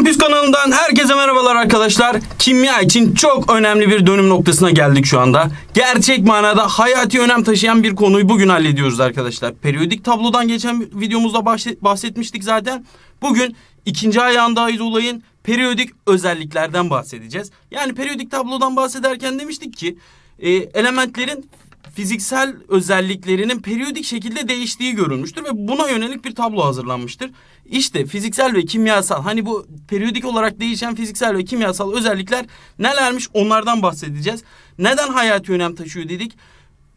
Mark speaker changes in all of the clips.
Speaker 1: Kampüs kanalından herkese merhabalar arkadaşlar. Kimya için çok önemli bir dönüm noktasına geldik şu anda. Gerçek manada hayati önem taşıyan bir konuyu bugün hallediyoruz arkadaşlar. Periyodik tablodan geçen videomuzda bahsetmiştik zaten. Bugün ikinci ayağındayız olayın periyodik özelliklerden bahsedeceğiz. Yani periyodik tablodan bahsederken demiştik ki e, elementlerin fiziksel özelliklerinin periyodik şekilde değiştiği görülmüştür ve buna yönelik bir tablo hazırlanmıştır. İşte fiziksel ve kimyasal hani bu periyodik olarak değişen fiziksel ve kimyasal özellikler nelermiş onlardan bahsedeceğiz. Neden hayati önem taşıyor dedik.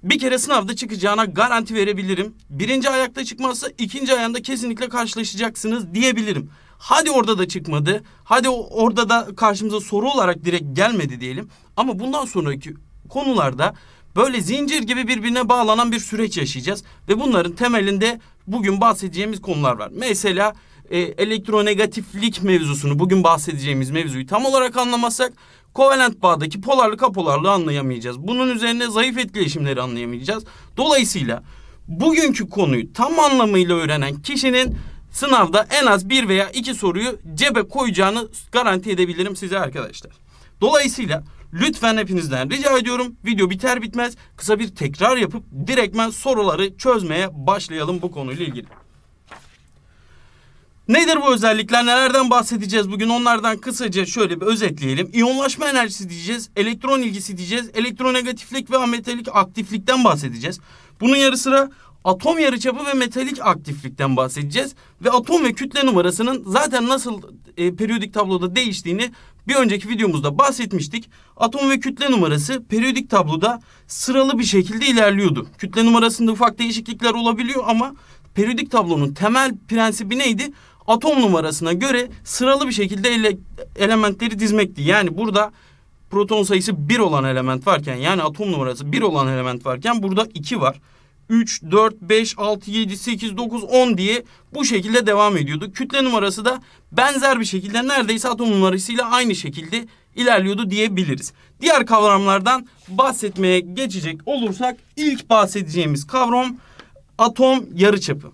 Speaker 1: Bir kere sınavda çıkacağına garanti verebilirim. Birinci ayakta çıkmazsa ikinci ayağında kesinlikle karşılaşacaksınız diyebilirim. Hadi orada da çıkmadı. Hadi orada da karşımıza soru olarak direkt gelmedi diyelim. Ama bundan sonraki konularda Böyle zincir gibi birbirine bağlanan bir süreç yaşayacağız. Ve bunların temelinde bugün bahsedeceğimiz konular var. Mesela e, elektronegatiflik mevzusunu bugün bahsedeceğimiz mevzuyu tam olarak anlamazsak kovalent bağdaki polarlı kapolarlı anlayamayacağız. Bunun üzerine zayıf etkileşimleri anlayamayacağız. Dolayısıyla bugünkü konuyu tam anlamıyla öğrenen kişinin sınavda en az bir veya iki soruyu cebe koyacağını garanti edebilirim size arkadaşlar. Dolayısıyla Lütfen hepinizden rica ediyorum video biter bitmez kısa bir tekrar yapıp direktmen soruları çözmeye başlayalım bu konuyla ilgili. Nedir bu özellikler? Nelerden bahsedeceğiz bugün? Onlardan kısaca şöyle bir özetleyelim. İyonlaşma enerjisi diyeceğiz, elektron ilgisi diyeceğiz, elektronegatiflik ve ametalik aktiflikten bahsedeceğiz. Bunun yarı sıra atom yarıçapı ve metalik aktiflikten bahsedeceğiz. Ve atom ve kütle numarasının zaten nasıl e, periyodik tabloda değiştiğini bir önceki videomuzda bahsetmiştik. Atom ve kütle numarası periyodik tabloda sıralı bir şekilde ilerliyordu. Kütle numarasında ufak değişiklikler olabiliyor ama periyodik tablonun temel prensibi neydi? Atom numarasına göre sıralı bir şekilde ele, elementleri dizmekti. Yani burada proton sayısı 1 olan element varken yani atom numarası 1 olan element varken burada 2 var. 3, 4, 5, 6, 7, 8, 9, 10 diye bu şekilde devam ediyordu. Kütle numarası da benzer bir şekilde neredeyse atom numarasıyla aynı şekilde ilerliyordu diyebiliriz. Diğer kavramlardan bahsetmeye geçecek olursak ilk bahsedeceğimiz kavram atom yarıçapı.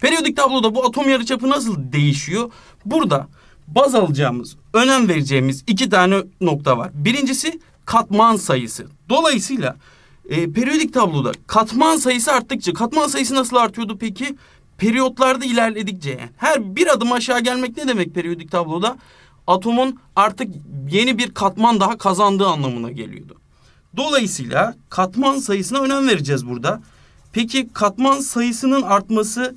Speaker 1: Periyodik tabloda bu atom yarıçapı nasıl değişiyor? Burada baz alacağımız, önem vereceğimiz iki tane nokta var. Birincisi katman sayısı. Dolayısıyla e, periyodik tabloda katman sayısı arttıkça, katman sayısı nasıl artıyordu peki? Periyotlarda ilerledikçe yani. Her bir adım aşağı gelmek ne demek periyodik tabloda? Atomun artık yeni bir katman daha kazandığı anlamına geliyordu. Dolayısıyla katman sayısına önem vereceğiz burada. Peki katman sayısının artması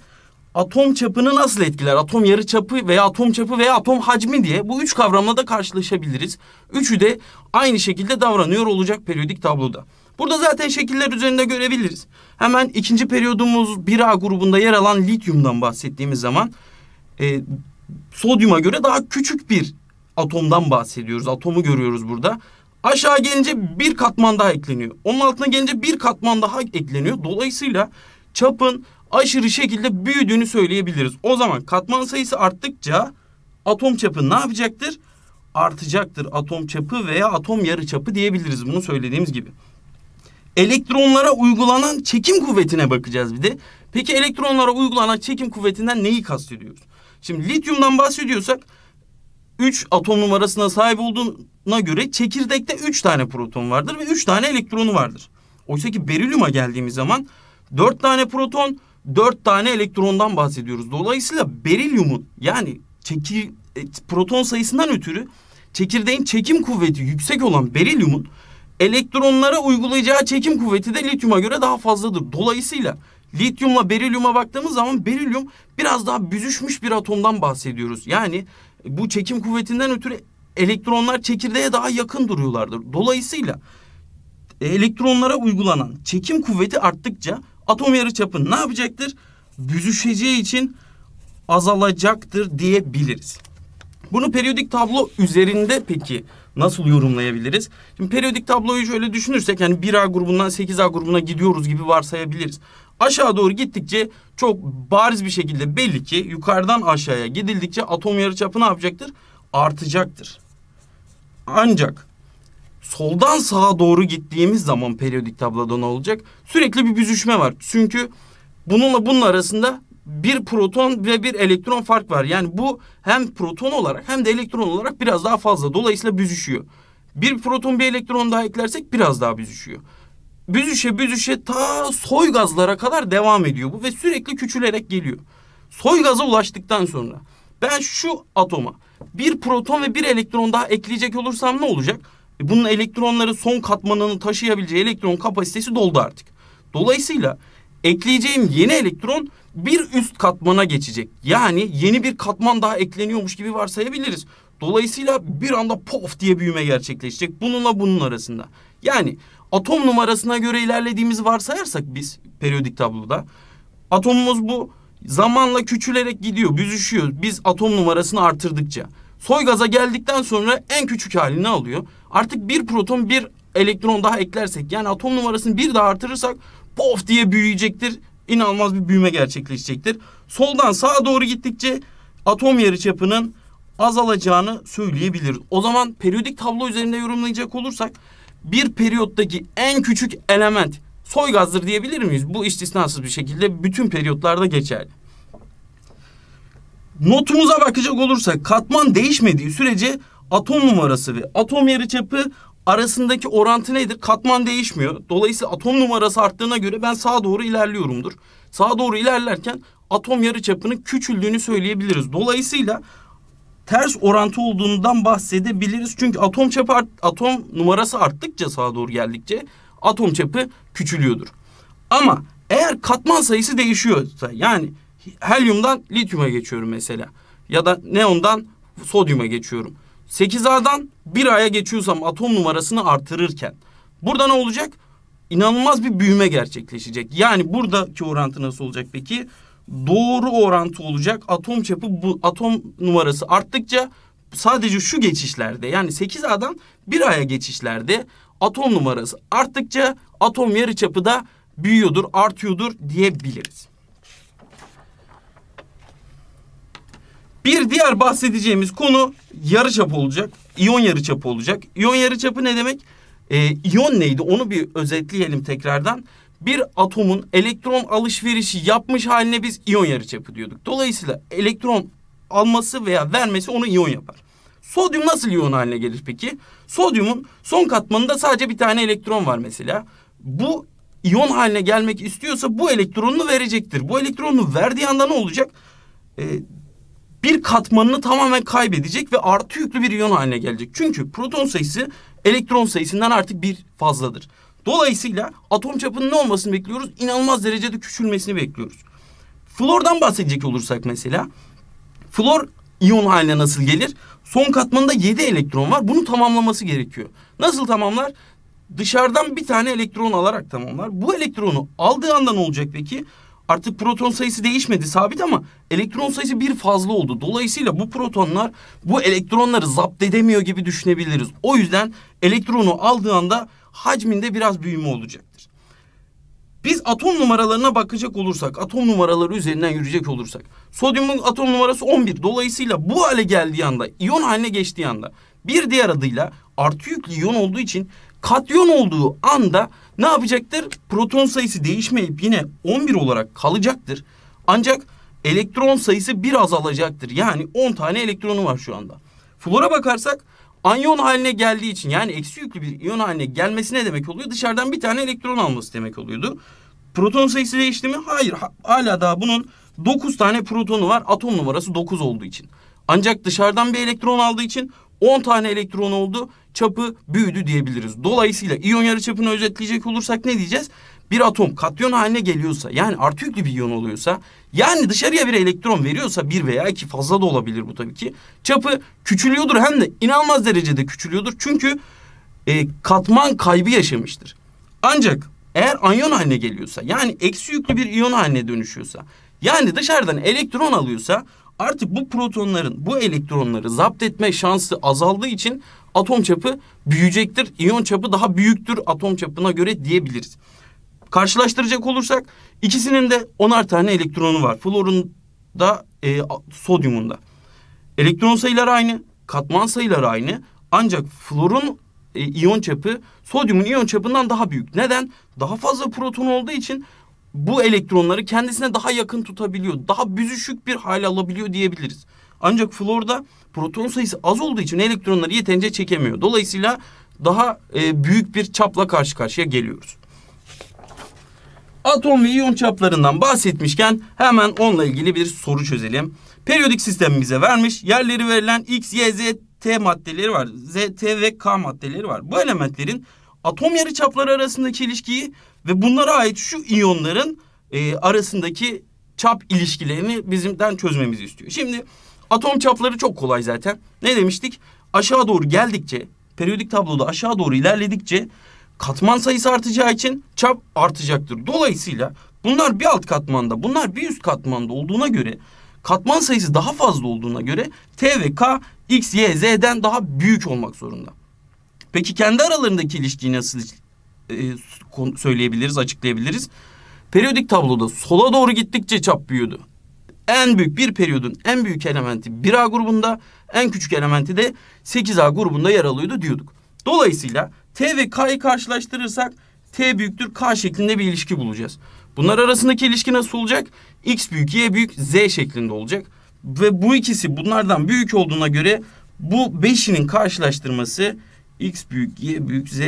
Speaker 1: atom çapını nasıl etkiler? Atom yarı çapı veya atom çapı veya atom hacmi diye bu üç kavramla da karşılaşabiliriz. Üçü de aynı şekilde davranıyor olacak periyodik tabloda. Burada zaten şekiller üzerinde görebiliriz. Hemen ikinci periyodumuz 1A grubunda yer alan lityumdan bahsettiğimiz zaman e, sodyuma göre daha küçük bir atomdan bahsediyoruz. Atomu görüyoruz burada. Aşağı gelince bir katman daha ekleniyor. Onun altına gelince bir katman daha ekleniyor. Dolayısıyla çapın aşırı şekilde büyüdüğünü söyleyebiliriz. O zaman katman sayısı arttıkça atom çapı ne yapacaktır? Artacaktır atom çapı veya atom yarı çapı diyebiliriz bunu söylediğimiz gibi elektronlara uygulanan çekim kuvvetine bakacağız bir de. Peki elektronlara uygulanan çekim kuvvetinden neyi kastediyoruz? Şimdi lityumdan bahsediyorsak 3 atom numarasına sahip olduğuna göre çekirdekte 3 tane proton vardır ve 3 tane elektronu vardır. Oysa ki berilyuma geldiğimiz zaman 4 tane proton, 4 tane elektrondan bahsediyoruz. Dolayısıyla berilyumun yani çekir, e, proton sayısından ötürü çekirdeğin çekim kuvveti yüksek olan berilyumun elektronlara uygulayacağı çekim kuvveti de lityuma göre daha fazladır. Dolayısıyla lityumla berilyuma baktığımız zaman berilyum biraz daha büzüşmüş bir atomdan bahsediyoruz. Yani bu çekim kuvvetinden ötürü elektronlar çekirdeğe daha yakın duruyorlardır. Dolayısıyla elektronlara uygulanan çekim kuvveti arttıkça atom yarıçapı ne yapacaktır? Büzüşeceği için azalacaktır diyebiliriz. Bunu periyodik tablo üzerinde peki nasıl yorumlayabiliriz? Şimdi periyodik tabloyu şöyle düşünürsek yani 1A grubundan 8A grubuna gidiyoruz gibi varsayabiliriz. Aşağı doğru gittikçe çok bariz bir şekilde belli ki yukarıdan aşağıya gidildikçe atom yarıçapı ne yapacaktır? Artacaktır. Ancak soldan sağa doğru gittiğimiz zaman periyodik tabloda ne olacak? Sürekli bir büzüşme var. Çünkü bununla bunun arasında bir proton ve bir elektron fark var. Yani bu hem proton olarak hem de elektron olarak biraz daha fazla. Dolayısıyla büzüşüyor. Bir proton bir elektron daha eklersek biraz daha büzüşüyor. Büzüşe büzüşe ta soy gazlara kadar devam ediyor bu ve sürekli küçülerek geliyor. Soy gaza ulaştıktan sonra ben şu atoma bir proton ve bir elektron daha ekleyecek olursam ne olacak? E, bunun elektronları son katmanını taşıyabileceği elektron kapasitesi doldu artık. Dolayısıyla ekleyeceğim yeni elektron bir üst katmana geçecek. Yani yeni bir katman daha ekleniyormuş gibi varsayabiliriz. Dolayısıyla bir anda pof diye büyüme gerçekleşecek. Bununla bunun arasında. Yani atom numarasına göre ilerlediğimizi varsayarsak biz periyodik tabloda atomumuz bu zamanla küçülerek gidiyor, büzüşüyor. Biz atom numarasını artırdıkça. Soy gaza geldikten sonra en küçük halini alıyor. Artık bir proton bir elektron daha eklersek yani atom numarasını bir daha artırırsak pof diye büyüyecektir inanılmaz bir büyüme gerçekleşecektir. Soldan sağa doğru gittikçe atom yarıçapının azalacağını söyleyebiliriz. O zaman periyodik tablo üzerinde yorumlayacak olursak bir periyottaki en küçük element soy gazdır diyebilir miyiz? Bu istisnasız bir şekilde bütün periyotlarda geçerli. Notumuza bakacak olursak katman değişmediği sürece atom numarası ve atom yarıçapı arasındaki orantı nedir? Katman değişmiyor. Dolayısıyla atom numarası arttığına göre ben sağa doğru ilerliyorumdur. Sağa doğru ilerlerken atom yarıçapının küçüldüğünü söyleyebiliriz. Dolayısıyla ters orantı olduğundan bahsedebiliriz. Çünkü atom çapı art, atom numarası arttıkça sağa doğru geldikçe atom çapı küçülüyordur. Ama eğer katman sayısı değişiyorsa yani helyumdan lityuma geçiyorum mesela ya da neondan sodyuma geçiyorum. 8A'dan 1A'ya geçiyorsam atom numarasını artırırken burada ne olacak? İnanılmaz bir büyüme gerçekleşecek. Yani buradaki orantı nasıl olacak peki? Doğru orantı olacak. Atom çapı bu atom numarası arttıkça sadece şu geçişlerde yani 8A'dan 1A'ya geçişlerde atom numarası arttıkça atom yarıçapı da büyüyordur, artıyordur diyebiliriz. Bir diğer bahsedeceğimiz konu yarı yarıçap olacak. İyon yarıçapı olacak. İyon yarı çapı ne demek? E, iyon neydi? Onu bir özetleyelim tekrardan. Bir atomun elektron alışverişi yapmış haline biz iyon yarı çapı diyorduk. Dolayısıyla elektron alması veya vermesi onu iyon yapar. Sodyum nasıl iyon haline gelir peki? Sodyumun son katmanında sadece bir tane elektron var mesela. Bu iyon haline gelmek istiyorsa bu elektronunu verecektir. Bu elektronunu verdiği anda ne olacak? E, bir katmanını tamamen kaybedecek ve artı yüklü bir iyon haline gelecek. Çünkü proton sayısı elektron sayısından artık bir fazladır. Dolayısıyla atom çapının ne olmasını bekliyoruz? İnanılmaz derecede küçülmesini bekliyoruz. Flordan bahsedecek olursak mesela. Flor iyon haline nasıl gelir? Son katmanında 7 elektron var. Bunu tamamlaması gerekiyor. Nasıl tamamlar? Dışarıdan bir tane elektron alarak tamamlar. Bu elektronu aldığı anda ne olacak peki? Artık proton sayısı değişmedi sabit ama elektron sayısı bir fazla oldu. Dolayısıyla bu protonlar bu elektronları zapt edemiyor gibi düşünebiliriz. O yüzden elektronu aldığı anda hacminde biraz büyüme olacaktır. Biz atom numaralarına bakacak olursak, atom numaraları üzerinden yürüyecek olursak. Sodyumun atom numarası 11. Dolayısıyla bu hale geldiği anda, iyon haline geçtiği anda bir diğer adıyla artı yüklü iyon olduğu için katyon olduğu anda ne yapacaktır? Proton sayısı değişmeyip yine 11 olarak kalacaktır. Ancak elektron sayısı bir azalacaktır. Yani 10 tane elektronu var şu anda. Flora bakarsak anyon haline geldiği için yani eksi yüklü bir iyon haline gelmesi ne demek oluyor? Dışarıdan bir tane elektron alması demek oluyordu. Proton sayısı değişti mi? Hayır. Hala daha bunun 9 tane protonu var. Atom numarası 9 olduğu için. Ancak dışarıdan bir elektron aldığı için 10 tane elektron oldu. Çapı büyüdü diyebiliriz. Dolayısıyla iyon yarıçapını özetleyecek olursak ne diyeceğiz? Bir atom katyon haline geliyorsa yani artı yüklü bir iyon oluyorsa yani dışarıya bir elektron veriyorsa bir veya iki fazla da olabilir bu tabii ki. Çapı küçülüyordur hem de inanılmaz derecede küçülüyordur. Çünkü e, katman kaybı yaşamıştır. Ancak eğer anyon haline geliyorsa yani eksi yüklü bir iyon haline dönüşüyorsa yani dışarıdan elektron alıyorsa Artık bu protonların bu elektronları zapt etme şansı azaldığı için atom çapı büyüyecektir. İyon çapı daha büyüktür atom çapına göre diyebiliriz. Karşılaştıracak olursak ikisinin de onar tane elektronu var. Florun da e, sodyumunda. Elektron sayıları aynı, katman sayıları aynı. Ancak florun e, iyon çapı sodyumun iyon çapından daha büyük. Neden? Daha fazla proton olduğu için bu elektronları kendisine daha yakın tutabiliyor. Daha büzüşük bir hale alabiliyor diyebiliriz. Ancak florda proton sayısı az olduğu için elektronları yeterince çekemiyor. Dolayısıyla daha e, büyük bir çapla karşı karşıya geliyoruz. Atom ve iyon çaplarından bahsetmişken hemen onunla ilgili bir soru çözelim. Periyodik sistemimize vermiş. Yerleri verilen X, Y, Z, T maddeleri var. Z, T ve K maddeleri var. Bu elementlerin atom yarı çapları arasındaki ilişkiyi ve bunlara ait şu iyonların e, arasındaki çap ilişkilerini bizimden çözmemizi istiyor. Şimdi atom çapları çok kolay zaten. Ne demiştik? Aşağı doğru geldikçe, periyodik tabloda aşağı doğru ilerledikçe katman sayısı artacağı için çap artacaktır. Dolayısıyla bunlar bir alt katmanda, bunlar bir üst katmanda olduğuna göre katman sayısı daha fazla olduğuna göre T ve K X, Y, Z'den daha büyük olmak zorunda. Peki kendi aralarındaki ilişkiyi nasıl e, söyleyebiliriz, açıklayabiliriz. Periyodik tabloda sola doğru gittikçe çap büyüdü. En büyük bir periyodun en büyük elementi 1A grubunda, en küçük elementi de 8A grubunda yer alıyordu diyorduk. Dolayısıyla T ve K'yı karşılaştırırsak T büyüktür K şeklinde bir ilişki bulacağız. Bunlar arasındaki ilişki nasıl olacak? X büyük, Y büyük, Z şeklinde olacak. Ve bu ikisi bunlardan büyük olduğuna göre bu beşinin karşılaştırması X büyük, Y büyük, Z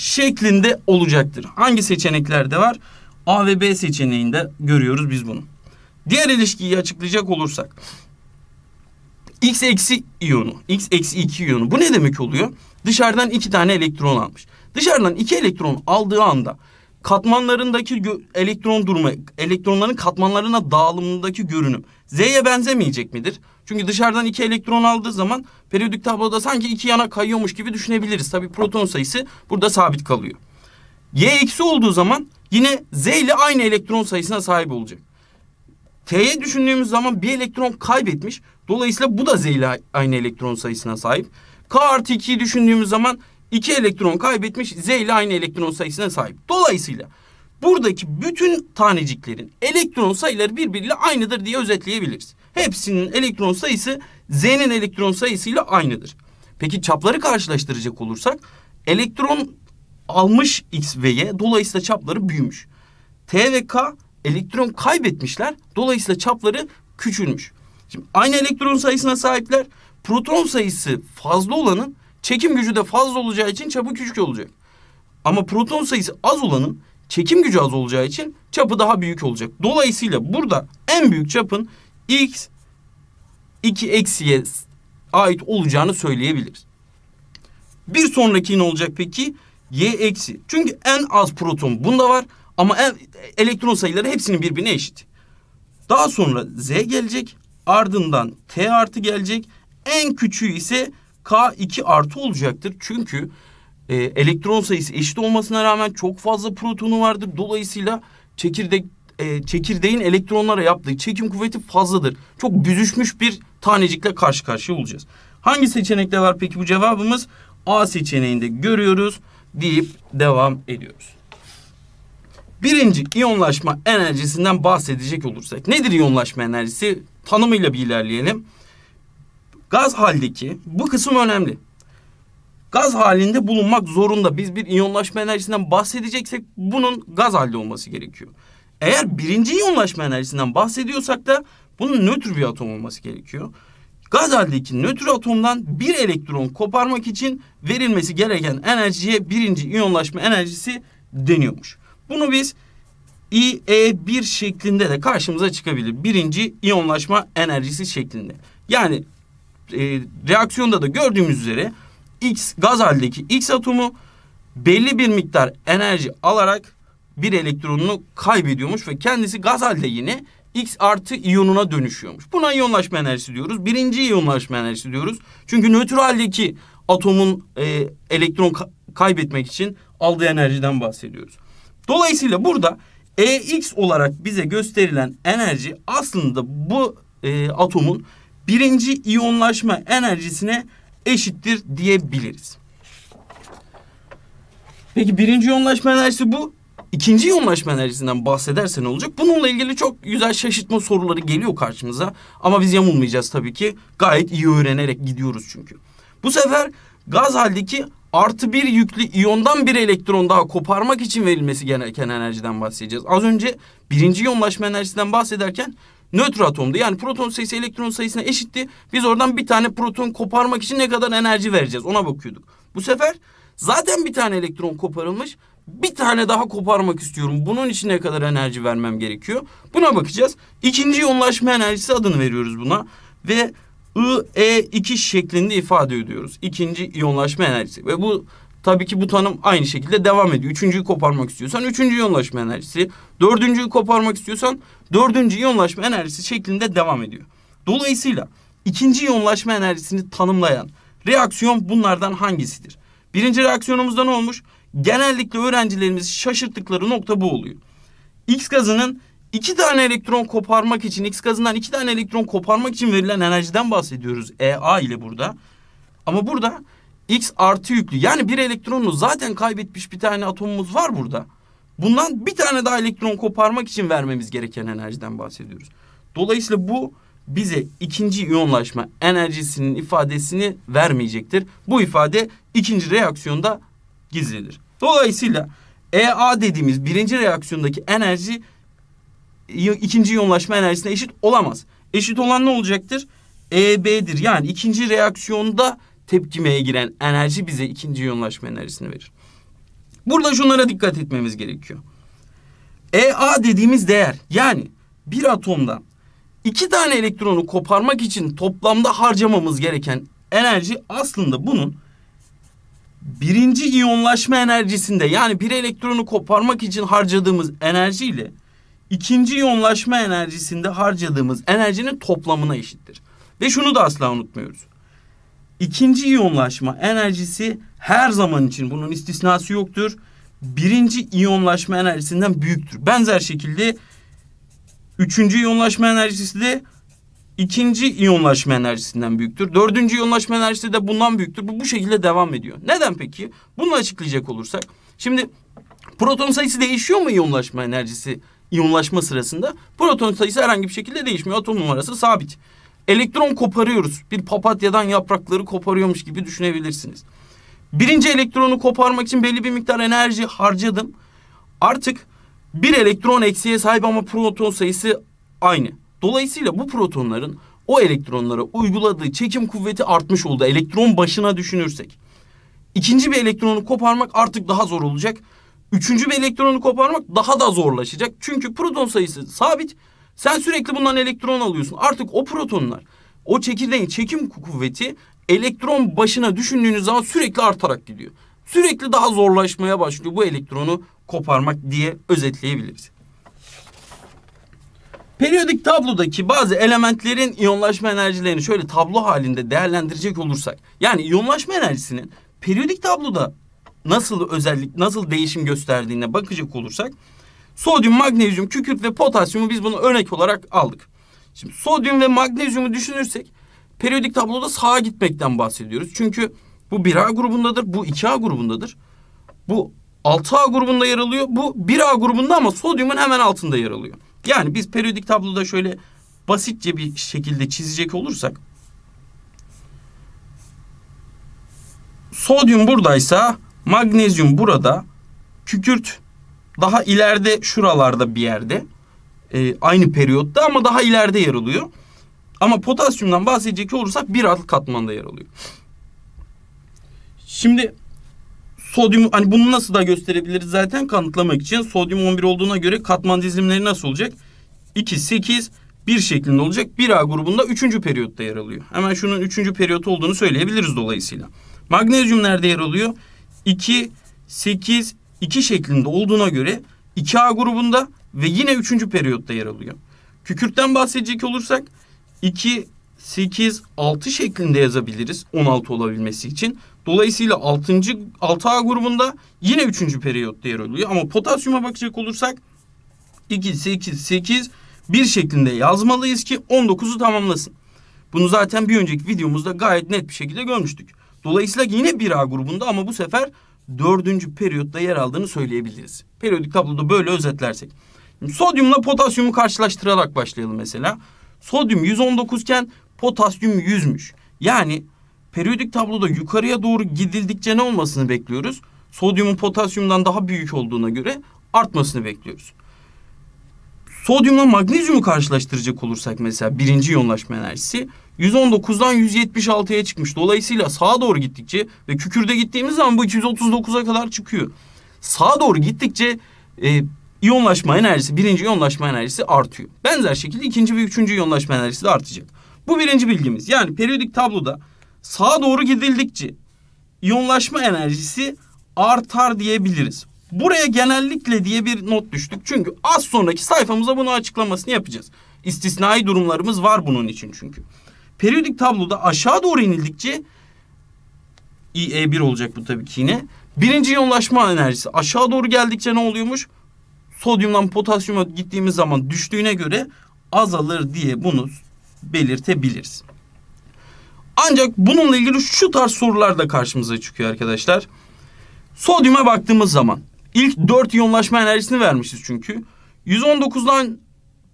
Speaker 1: şeklinde olacaktır. Hangi seçeneklerde var? A ve B seçeneğinde görüyoruz biz bunu. Diğer ilişkiyi açıklayacak olursak X eksi iyonu, X eksi 2 iyonu bu ne demek oluyor? Dışarıdan iki tane elektron almış. Dışarıdan iki elektron aldığı anda katmanlarındaki elektron durumu, elektronların katmanlarına dağılımındaki görünüm Z'ye benzemeyecek midir? Çünkü dışarıdan iki elektron aldığı zaman periyodik tabloda sanki iki yana kayıyormuş gibi düşünebiliriz. Tabi proton sayısı burada sabit kalıyor. Y eksi olduğu zaman yine Z ile aynı elektron sayısına sahip olacak. T'ye düşündüğümüz zaman bir elektron kaybetmiş. Dolayısıyla bu da Z ile aynı elektron sayısına sahip. K artı 2'yi düşündüğümüz zaman iki elektron kaybetmiş. Z ile aynı elektron sayısına sahip. Dolayısıyla buradaki bütün taneciklerin elektron sayıları birbiriyle aynıdır diye özetleyebiliriz hepsinin elektron sayısı Z'nin elektron sayısıyla aynıdır. Peki çapları karşılaştıracak olursak elektron almış X ve Y dolayısıyla çapları büyümüş. T ve K elektron kaybetmişler dolayısıyla çapları küçülmüş. Şimdi aynı elektron sayısına sahipler proton sayısı fazla olanın çekim gücü de fazla olacağı için çapı küçük olacak. Ama proton sayısı az olanın çekim gücü az olacağı için çapı daha büyük olacak. Dolayısıyla burada en büyük çapın x 2 eksiye ait olacağını söyleyebiliriz. Bir sonraki ne olacak peki? Y eksi. Çünkü en az proton bunda var ama en, elektron sayıları hepsinin birbirine eşit. Daha sonra Z gelecek. Ardından T artı gelecek. En küçüğü ise K2 artı olacaktır. Çünkü e, elektron sayısı eşit olmasına rağmen çok fazla protonu vardır. Dolayısıyla çekirdek e, çekirdeğin elektronlara yaptığı çekim kuvveti fazladır. Çok büzüşmüş bir tanecikle karşı karşıya olacağız. Hangi seçenekte var peki bu cevabımız? A seçeneğinde görüyoruz deyip devam ediyoruz. Birinci iyonlaşma enerjisinden bahsedecek olursak. Nedir iyonlaşma enerjisi? Tanımıyla bir ilerleyelim. Gaz haldeki bu kısım önemli. Gaz halinde bulunmak zorunda. Biz bir iyonlaşma enerjisinden bahsedeceksek bunun gaz halde olması gerekiyor. Eğer birinci iyonlaşma enerjisinden bahsediyorsak da bunun nötr bir atom olması gerekiyor. Gaz haldeki nötr atomdan bir elektron koparmak için verilmesi gereken enerjiye birinci iyonlaşma enerjisi deniyormuş. Bunu biz IE1 şeklinde de karşımıza çıkabilir. Birinci iyonlaşma enerjisi şeklinde. Yani e, reaksiyonda da gördüğümüz üzere X gaz haldeki X atomu belli bir miktar enerji alarak bir elektronunu kaybediyormuş ve kendisi gaz halde yine X artı iyonuna dönüşüyormuş. Buna iyonlaşma enerjisi diyoruz. Birinci iyonlaşma enerjisi diyoruz. Çünkü nötr haldeki atomun e, elektron ka kaybetmek için aldığı enerjiden bahsediyoruz. Dolayısıyla burada EX olarak bize gösterilen enerji aslında bu e, atomun birinci iyonlaşma enerjisine eşittir diyebiliriz. Peki birinci iyonlaşma enerjisi bu. İkinci yoğunlaşma enerjisinden ne olacak. Bununla ilgili çok güzel şaşırtma soruları geliyor karşımıza. Ama biz yamulmayacağız tabii ki. Gayet iyi öğrenerek gidiyoruz çünkü. Bu sefer gaz haldeki artı bir yüklü iyondan bir elektron daha koparmak için verilmesi gereken enerjiden bahsedeceğiz. Az önce birinci yoğunlaşma enerjisinden bahsederken nötr atomdu. Yani proton sayısı elektron sayısına eşitti. Biz oradan bir tane proton koparmak için ne kadar enerji vereceğiz ona bakıyorduk. Bu sefer zaten bir tane elektron koparılmış bir tane daha koparmak istiyorum. Bunun için ne kadar enerji vermem gerekiyor? Buna bakacağız. İkinci yoğunlaşma enerjisi adını veriyoruz buna. Ve E 2 şeklinde ifade ediyoruz. İkinci yoğunlaşma enerjisi. Ve bu Tabii ki bu tanım aynı şekilde devam ediyor. Üçüncüyü koparmak istiyorsan üçüncü yoğunlaşma enerjisi. Dördüncüyü koparmak istiyorsan dördüncü yoğunlaşma enerjisi şeklinde devam ediyor. Dolayısıyla ikinci yoğunlaşma enerjisini tanımlayan reaksiyon bunlardan hangisidir? Birinci reaksiyonumuzda ne olmuş? genellikle öğrencilerimiz şaşırttıkları nokta bu oluyor. X gazının iki tane elektron koparmak için, X gazından iki tane elektron koparmak için verilen enerjiden bahsediyoruz. EA ile burada. Ama burada X artı yüklü. Yani bir elektronunu zaten kaybetmiş bir tane atomumuz var burada. Bundan bir tane daha elektron koparmak için vermemiz gereken enerjiden bahsediyoruz. Dolayısıyla bu bize ikinci iyonlaşma enerjisinin ifadesini vermeyecektir. Bu ifade ikinci reaksiyonda gizlidir. Dolayısıyla EA dediğimiz birinci reaksiyondaki enerji ikinci yoğunlaşma enerjisine eşit olamaz. Eşit olan ne olacaktır? EB'dir. Yani ikinci reaksiyonda tepkimeye giren enerji bize ikinci yoğunlaşma enerjisini verir. Burada şunlara dikkat etmemiz gerekiyor. EA dediğimiz değer yani bir atomdan iki tane elektronu koparmak için toplamda harcamamız gereken enerji aslında bunun birinci iyonlaşma enerjisinde yani bir elektronu koparmak için harcadığımız enerjiyle ikinci iyonlaşma enerjisinde harcadığımız enerjinin toplamına eşittir. Ve şunu da asla unutmuyoruz. İkinci iyonlaşma enerjisi her zaman için bunun istisnası yoktur. Birinci iyonlaşma enerjisinden büyüktür. Benzer şekilde üçüncü iyonlaşma enerjisi de ikinci iyonlaşma enerjisinden büyüktür. Dördüncü iyonlaşma enerjisi de bundan büyüktür. Bu, bu şekilde devam ediyor. Neden peki? Bunu açıklayacak olursak. Şimdi proton sayısı değişiyor mu iyonlaşma enerjisi iyonlaşma sırasında? Proton sayısı herhangi bir şekilde değişmiyor. Atom numarası sabit. Elektron koparıyoruz. Bir papatyadan yaprakları koparıyormuş gibi düşünebilirsiniz. Birinci elektronu koparmak için belli bir miktar enerji harcadım. Artık bir elektron eksiğe sahip ama proton sayısı aynı. Dolayısıyla bu protonların o elektronlara uyguladığı çekim kuvveti artmış oldu. Elektron başına düşünürsek. İkinci bir elektronu koparmak artık daha zor olacak. Üçüncü bir elektronu koparmak daha da zorlaşacak. Çünkü proton sayısı sabit. Sen sürekli bundan elektron alıyorsun. Artık o protonlar, o çekirdeğin çekim kuvveti elektron başına düşündüğünüz zaman sürekli artarak gidiyor. Sürekli daha zorlaşmaya başlıyor bu elektronu koparmak diye özetleyebiliriz. Periyodik tablodaki bazı elementlerin iyonlaşma enerjilerini şöyle tablo halinde değerlendirecek olursak. Yani iyonlaşma enerjisinin periyodik tabloda nasıl özellik, nasıl değişim gösterdiğine bakacak olursak. Sodyum, magnezyum, kükürt ve potasyumu biz bunu örnek olarak aldık. Şimdi sodyum ve magnezyumu düşünürsek periyodik tabloda sağa gitmekten bahsediyoruz. Çünkü bu 1A grubundadır, bu 2A grubundadır. Bu 6A grubunda yer alıyor, bu 1A grubunda ama sodyumun hemen altında yer alıyor. Yani biz periyodik tabloda şöyle basitçe bir şekilde çizecek olursak sodyum buradaysa magnezyum burada kükürt daha ileride şuralarda bir yerde e, aynı periyotta ama daha ileride yer alıyor. Ama potasyumdan bahsedecek olursak bir alt katmanda yer alıyor. Şimdi sodyum hani bunu nasıl da gösterebiliriz zaten kanıtlamak için. Sodyum 11 olduğuna göre katman dizilimleri nasıl olacak? 2 8 1 şeklinde olacak. 1A grubunda 3. periyotta yer alıyor. Hemen şunun 3. periyot olduğunu söyleyebiliriz dolayısıyla. Magnezyum nerede yer alıyor? 2 8 2 şeklinde olduğuna göre 2A grubunda ve yine 3. periyotta yer alıyor. Kükürtten bahsedecek olursak 2 8 6 şeklinde yazabiliriz 16 olabilmesi için. Dolayısıyla 6. 6A grubunda yine 3. periyot değer oluyor. Ama potasyuma bakacak olursak 2, 8, 8 bir şeklinde yazmalıyız ki 19'u tamamlasın. Bunu zaten bir önceki videomuzda gayet net bir şekilde görmüştük. Dolayısıyla yine 1A grubunda ama bu sefer 4. periyotta yer aldığını söyleyebiliriz. Periyodik tabloda böyle özetlersek. Şimdi sodyumla potasyumu karşılaştırarak başlayalım mesela. Sodyum 119 iken potasyum 100'müş. Yani periyodik tabloda yukarıya doğru gidildikçe ne olmasını bekliyoruz? Sodyumun potasyumdan daha büyük olduğuna göre artmasını bekliyoruz. Sodyumla magnezyumu karşılaştıracak olursak mesela birinci yoğunlaşma enerjisi 119'dan 176'ya çıkmış. Dolayısıyla sağa doğru gittikçe ve kükürde gittiğimiz zaman bu 239'a kadar çıkıyor. Sağa doğru gittikçe e, iyonlaşma enerjisi, birinci iyonlaşma enerjisi artıyor. Benzer şekilde ikinci ve üçüncü iyonlaşma enerjisi de artacak. Bu birinci bilgimiz. Yani periyodik tabloda sağa doğru gidildikçe iyonlaşma enerjisi artar diyebiliriz. Buraya genellikle diye bir not düştük. Çünkü az sonraki sayfamıza bunu açıklamasını yapacağız. İstisnai durumlarımız var bunun için çünkü. Periyodik tabloda aşağı doğru inildikçe E1 olacak bu tabii ki yine. Birinci iyonlaşma enerjisi aşağı doğru geldikçe ne oluyormuş? Sodyumdan potasyuma gittiğimiz zaman düştüğüne göre azalır diye bunu belirtebiliriz. Ancak bununla ilgili şu tarz sorular da karşımıza çıkıyor arkadaşlar. Sodyuma baktığımız zaman ilk 4 iyonlaşma enerjisini vermişiz çünkü. 119'dan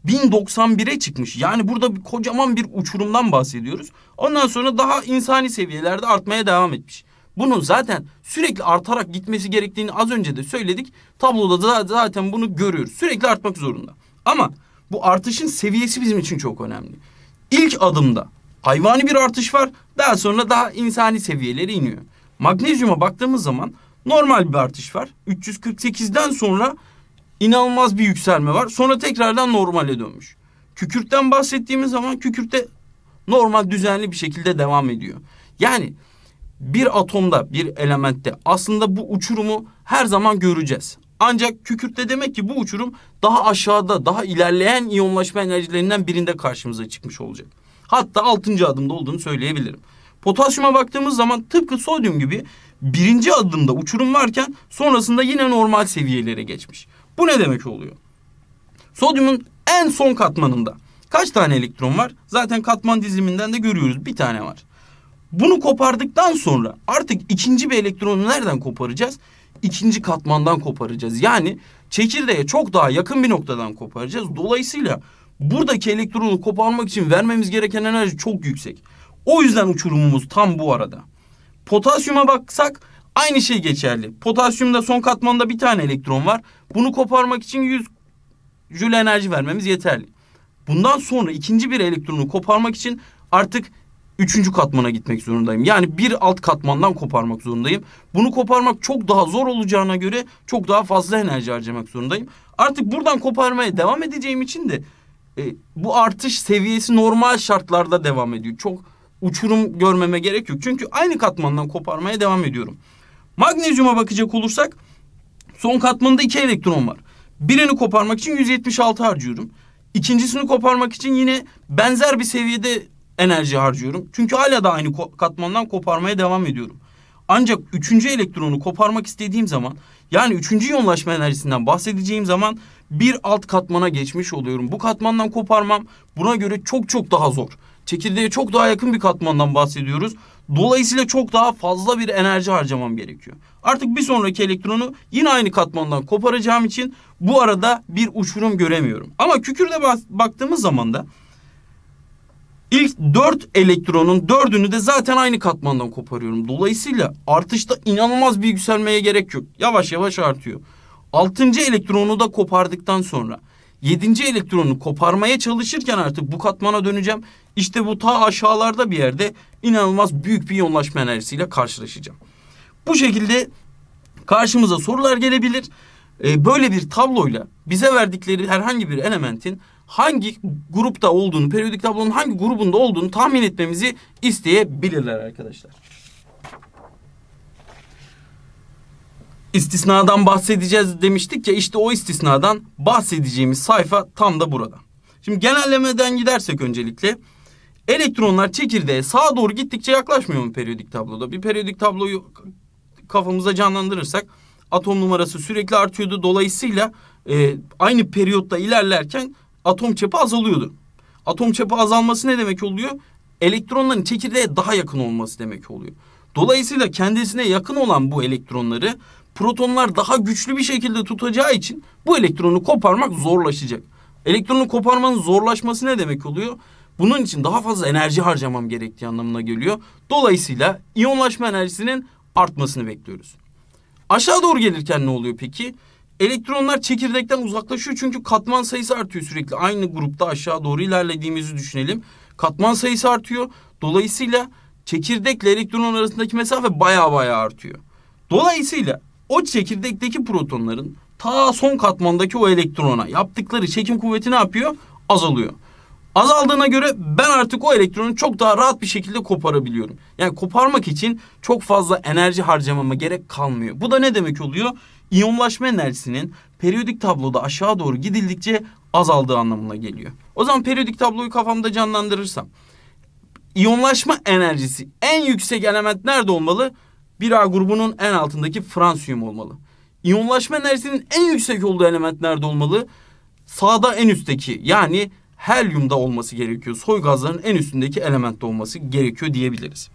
Speaker 1: 1091'e çıkmış. Yani burada bir kocaman bir uçurumdan bahsediyoruz. Ondan sonra daha insani seviyelerde artmaya devam etmiş. Bunun zaten sürekli artarak gitmesi gerektiğini az önce de söyledik. Tabloda da zaten bunu görüyoruz. Sürekli artmak zorunda. Ama bu artışın seviyesi bizim için çok önemli. İlk adımda hayvani bir artış var. Daha sonra daha insani seviyelere iniyor. Magnezyuma baktığımız zaman normal bir artış var. 348'den sonra inanılmaz bir yükselme var. Sonra tekrardan normale dönmüş. Kükürtten bahsettiğimiz zaman kükürte normal düzenli bir şekilde devam ediyor. Yani bir atomda, bir elementte aslında bu uçurumu her zaman göreceğiz. Ancak kükürtte demek ki bu uçurum daha aşağıda, daha ilerleyen iyonlaşma enerjilerinden birinde karşımıza çıkmış olacak. Hatta altıncı adımda olduğunu söyleyebilirim. Potasyuma baktığımız zaman tıpkı sodyum gibi birinci adımda uçurum varken sonrasında yine normal seviyelere geçmiş. Bu ne demek oluyor? Sodyumun en son katmanında kaç tane elektron var? Zaten katman diziminden de görüyoruz bir tane var. Bunu kopardıktan sonra artık ikinci bir elektronu nereden koparacağız? İkinci katmandan koparacağız. Yani çekirdeğe çok daha yakın bir noktadan koparacağız. Dolayısıyla Buradaki elektronu koparmak için vermemiz gereken enerji çok yüksek. O yüzden uçurumumuz tam bu arada. Potasyuma baksak aynı şey geçerli. Potasyumda son katmanda bir tane elektron var. Bunu koparmak için 100 joule enerji vermemiz yeterli. Bundan sonra ikinci bir elektronu koparmak için artık üçüncü katmana gitmek zorundayım. Yani bir alt katmandan koparmak zorundayım. Bunu koparmak çok daha zor olacağına göre çok daha fazla enerji harcamak zorundayım. Artık buradan koparmaya devam edeceğim için de e, bu artış seviyesi normal şartlarda devam ediyor. Çok uçurum görmeme gerek yok. Çünkü aynı katmandan koparmaya devam ediyorum. Magnezyuma bakacak olursak son katmanda iki elektron var. Birini koparmak için 176 harcıyorum. İkincisini koparmak için yine benzer bir seviyede enerji harcıyorum. Çünkü hala da aynı katmandan koparmaya devam ediyorum. Ancak üçüncü elektronu koparmak istediğim zaman yani üçüncü yoğunlaşma enerjisinden bahsedeceğim zaman bir alt katmana geçmiş oluyorum. Bu katmandan koparmam buna göre çok çok daha zor. Çekirdeğe çok daha yakın bir katmandan bahsediyoruz. Dolayısıyla çok daha fazla bir enerji harcamam gerekiyor. Artık bir sonraki elektronu yine aynı katmandan koparacağım için bu arada bir uçurum göremiyorum. Ama kükürde baktığımız zaman da ilk dört elektronun dördünü de zaten aynı katmandan koparıyorum. Dolayısıyla artışta inanılmaz bir yükselmeye gerek yok. Yavaş yavaş artıyor. Altıncı elektronu da kopardıktan sonra yedinci elektronu koparmaya çalışırken artık bu katmana döneceğim. İşte bu ta aşağılarda bir yerde inanılmaz büyük bir yoğunlaşma enerjisiyle karşılaşacağım. Bu şekilde karşımıza sorular gelebilir. Ee, böyle bir tabloyla bize verdikleri herhangi bir elementin hangi grupta olduğunu, periyodik tablonun hangi grubunda olduğunu tahmin etmemizi isteyebilirler arkadaşlar. istisnadan bahsedeceğiz demiştik ya işte o istisnadan bahsedeceğimiz sayfa tam da burada. Şimdi genellemeden gidersek öncelikle elektronlar çekirdeğe sağa doğru gittikçe yaklaşmıyor mu periyodik tabloda? Bir periyodik tabloyu kafamıza canlandırırsak atom numarası sürekli artıyordu. Dolayısıyla e, aynı periyotta ilerlerken atom çapı azalıyordu. Atom çapı azalması ne demek oluyor? Elektronların çekirdeğe daha yakın olması demek oluyor. Dolayısıyla kendisine yakın olan bu elektronları protonlar daha güçlü bir şekilde tutacağı için bu elektronu koparmak zorlaşacak. Elektronu koparmanın zorlaşması ne demek oluyor? Bunun için daha fazla enerji harcamam gerektiği anlamına geliyor. Dolayısıyla iyonlaşma enerjisinin artmasını bekliyoruz. Aşağı doğru gelirken ne oluyor peki? Elektronlar çekirdekten uzaklaşıyor çünkü katman sayısı artıyor sürekli. Aynı grupta aşağı doğru ilerlediğimizi düşünelim. Katman sayısı artıyor. Dolayısıyla çekirdekle elektron arasındaki mesafe baya baya artıyor. Dolayısıyla o çekirdekteki protonların ta son katmandaki o elektrona yaptıkları çekim kuvveti ne yapıyor? Azalıyor. Azaldığına göre ben artık o elektronu çok daha rahat bir şekilde koparabiliyorum. Yani koparmak için çok fazla enerji harcamama gerek kalmıyor. Bu da ne demek oluyor? İyonlaşma enerjisinin periyodik tabloda aşağı doğru gidildikçe azaldığı anlamına geliyor. O zaman periyodik tabloyu kafamda canlandırırsam İyonlaşma enerjisi en yüksek element nerede olmalı? 1A grubunun en altındaki fransiyum olmalı. İyonlaşma enerjisinin en yüksek olduğu element nerede olmalı? Sağda en üstteki yani helyumda olması gerekiyor. Soy gazların en üstündeki elementte olması gerekiyor diyebiliriz.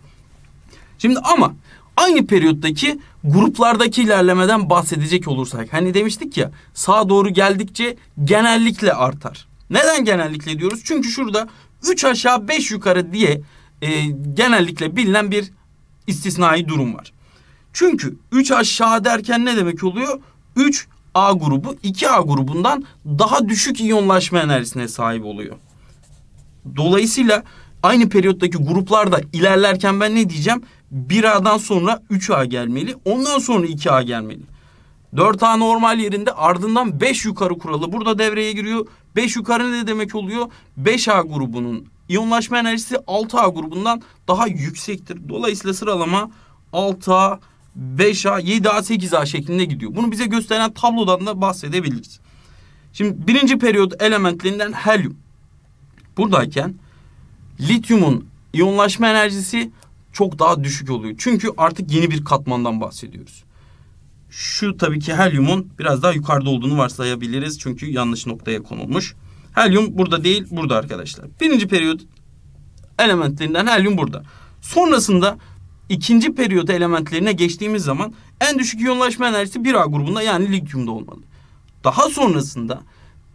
Speaker 1: Şimdi ama aynı periyottaki gruplardaki ilerlemeden bahsedecek olursak hani demiştik ya sağa doğru geldikçe genellikle artar. Neden genellikle diyoruz? Çünkü şurada 3 aşağı 5 yukarı diye e, genellikle bilinen bir istisnai durum var. Çünkü 3 aşağı derken ne demek oluyor? 3 A grubu 2A grubundan daha düşük iyonlaşma enerjisine sahip oluyor. Dolayısıyla aynı periyottaki gruplarda ilerlerken ben ne diyeceğim? 1A'dan sonra 3A gelmeli. Ondan sonra 2A gelmeli. 4A normal yerinde ardından 5 yukarı kuralı burada devreye giriyor. 5 yukarı ne demek oluyor? 5A grubunun İyonlaşma enerjisi 6A grubundan daha yüksektir. Dolayısıyla sıralama 6A, 5A, 7A, 8A şeklinde gidiyor. Bunu bize gösteren tablodan da bahsedebiliriz. Şimdi birinci periyod elementlerinden helyum. Buradayken lityumun iyonlaşma enerjisi çok daha düşük oluyor. Çünkü artık yeni bir katmandan bahsediyoruz. Şu tabii ki helyumun biraz daha yukarıda olduğunu varsayabiliriz. Çünkü yanlış noktaya konulmuş. Helyum burada değil burada arkadaşlar. Birinci periyod elementlerinden helyum burada. Sonrasında ikinci periyod elementlerine geçtiğimiz zaman en düşük iyonlaşma enerjisi 1A grubunda yani lityumda olmalı. Daha sonrasında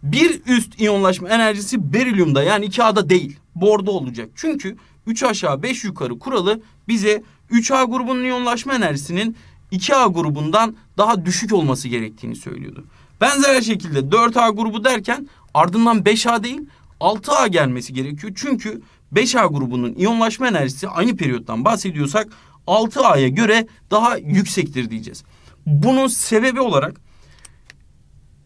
Speaker 1: bir üst iyonlaşma enerjisi berilyumda yani 2A'da değil borda olacak. Çünkü 3 aşağı 5 yukarı kuralı bize 3A grubunun iyonlaşma enerjisinin 2A grubundan daha düşük olması gerektiğini söylüyordu. Benzer şekilde 4A grubu derken Ardından 5A değil 6A gelmesi gerekiyor. Çünkü 5A grubunun iyonlaşma enerjisi aynı periyottan bahsediyorsak 6A'ya göre daha yüksektir diyeceğiz. Bunun sebebi olarak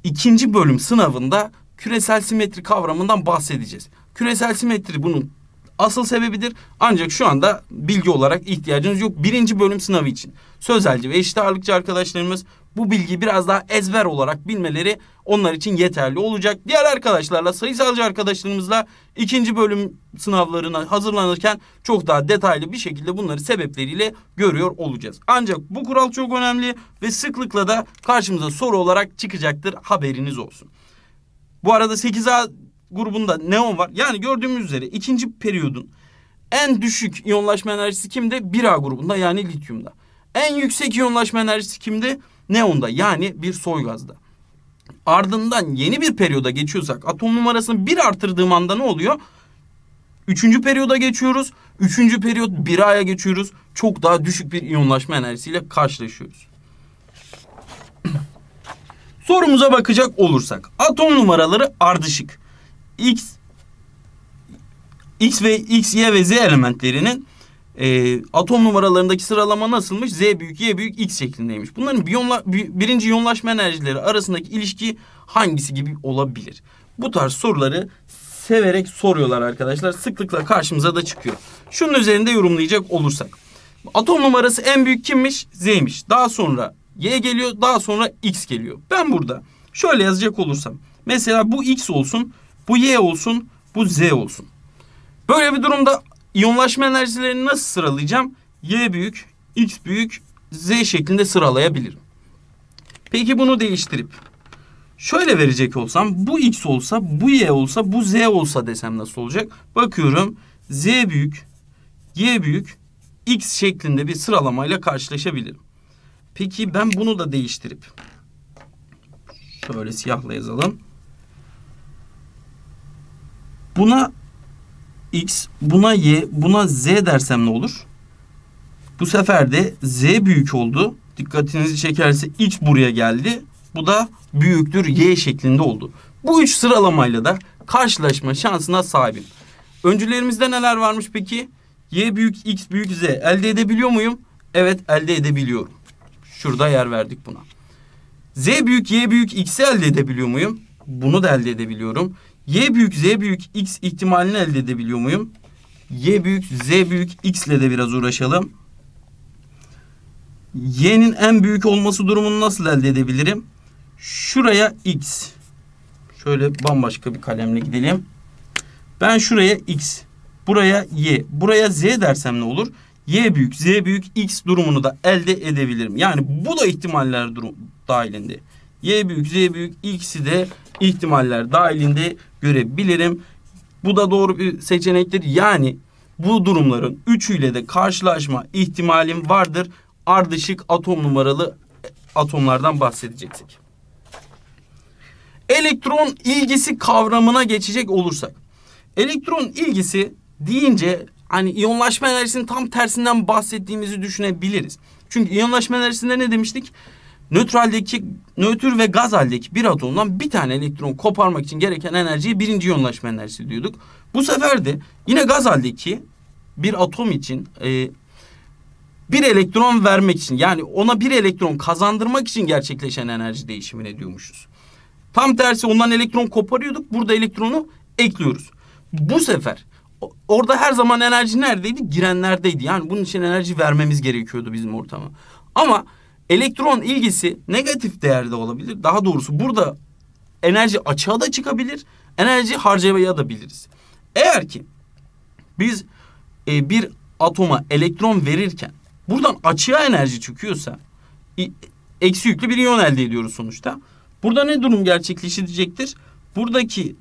Speaker 1: ikinci bölüm sınavında küresel simetri kavramından bahsedeceğiz. Küresel simetri bunun asıl sebebidir. Ancak şu anda bilgi olarak ihtiyacınız yok. Birinci bölüm sınavı için. Sözelci ve eşit ağırlıkçı arkadaşlarımız bu bilgi biraz daha ezber olarak bilmeleri onlar için yeterli olacak. Diğer arkadaşlarla sayısalcı arkadaşlarımızla ikinci bölüm sınavlarına hazırlanırken çok daha detaylı bir şekilde bunları sebepleriyle görüyor olacağız. Ancak bu kural çok önemli ve sıklıkla da karşımıza soru olarak çıkacaktır haberiniz olsun. Bu arada 8A grubunda neon var. Yani gördüğümüz üzere ikinci periyodun en düşük iyonlaşma enerjisi kimde? 1A grubunda yani lityumda. En yüksek iyonlaşma enerjisi kimde? Neonda yani bir soy gazda. Ardından yeni bir periyoda geçiyorsak atom numarasını bir artırdığım anda ne oluyor? Üçüncü periyoda geçiyoruz. Üçüncü periyot bir aya geçiyoruz. Çok daha düşük bir iyonlaşma enerjisiyle karşılaşıyoruz. Sorumuza bakacak olursak atom numaraları ardışık. X X ve X, Y ve Z elementlerinin e, atom numaralarındaki sıralama nasılmış? Z büyük, Y büyük, X şeklindeymiş. Bunların biyonla, birinci yonlaşma enerjileri arasındaki ilişki hangisi gibi olabilir? Bu tarz soruları severek soruyorlar arkadaşlar. Sıklıkla karşımıza da çıkıyor. Şunun üzerinde yorumlayacak olursak. Atom numarası en büyük kimmiş? Z'ymiş. Daha sonra Y geliyor, daha sonra X geliyor. Ben burada şöyle yazacak olursam. Mesela bu X olsun, bu Y olsun, bu Z olsun. Böyle bir durumda İyonlaşma enerjilerini nasıl sıralayacağım? Y büyük, X büyük, Z şeklinde sıralayabilirim. Peki bunu değiştirip şöyle verecek olsam bu X olsa, bu Y olsa, bu Z olsa desem nasıl olacak? Bakıyorum Z büyük, Y büyük, X şeklinde bir sıralamayla karşılaşabilirim. Peki ben bunu da değiştirip şöyle siyahla yazalım. Buna x, buna y, buna z dersem ne olur? Bu sefer de z büyük oldu. Dikkatinizi çekerse x buraya geldi. Bu da büyüktür y şeklinde oldu. Bu üç sıralamayla da karşılaşma şansına sahibim. Öncülerimizde neler varmış peki? Y büyük x büyük z elde edebiliyor muyum? Evet elde edebiliyorum. Şurada yer verdik buna. Z büyük y büyük x'i elde edebiliyor muyum? Bunu da elde edebiliyorum. Y büyük Z büyük X ihtimalini elde edebiliyor muyum? Y büyük Z büyük X ile de biraz uğraşalım. Y'nin en büyük olması durumunu nasıl elde edebilirim? Şuraya X. Şöyle bambaşka bir kalemle gidelim. Ben şuraya X. Buraya Y. Buraya Z dersem ne olur? Y büyük, Z büyük, X durumunu da elde edebilirim. Yani bu da ihtimaller dahilinde. Y büyük, Z büyük ikisi de ihtimaller dahilinde görebilirim. Bu da doğru bir seçenektir. Yani bu durumların üçüyle de karşılaşma ihtimalim vardır. Ardışık atom numaralı e, atomlardan bahsedecektik. Elektron ilgisi kavramına geçecek olursak. Elektron ilgisi deyince hani iyonlaşma enerjisinin tam tersinden bahsettiğimizi düşünebiliriz. Çünkü iyonlaşma enerjisinde ne demiştik? Nötraldeki nötr ve gaz haldeki bir atomdan bir tane elektron koparmak için gereken enerjiyi birinci yoğunlaşma enerjisi diyorduk. Bu sefer de yine gaz haldeki bir atom için e, bir elektron vermek için yani ona bir elektron kazandırmak için gerçekleşen enerji değişimine diyormuşuz. Tam tersi ondan elektron koparıyorduk. Burada elektronu ekliyoruz. Bu sefer orada her zaman enerji neredeydi? Girenlerdeydi. Yani bunun için enerji vermemiz gerekiyordu bizim ortama. Ama Elektron ilgisi negatif değerde olabilir. Daha doğrusu burada enerji açığa da çıkabilir. Enerji harcamaya da biliriz. Eğer ki biz e, bir atoma elektron verirken buradan açığa enerji çıkıyorsa eksi yüklü bir iyon elde ediyoruz sonuçta. Burada ne durum gerçekleşecektir? Buradaki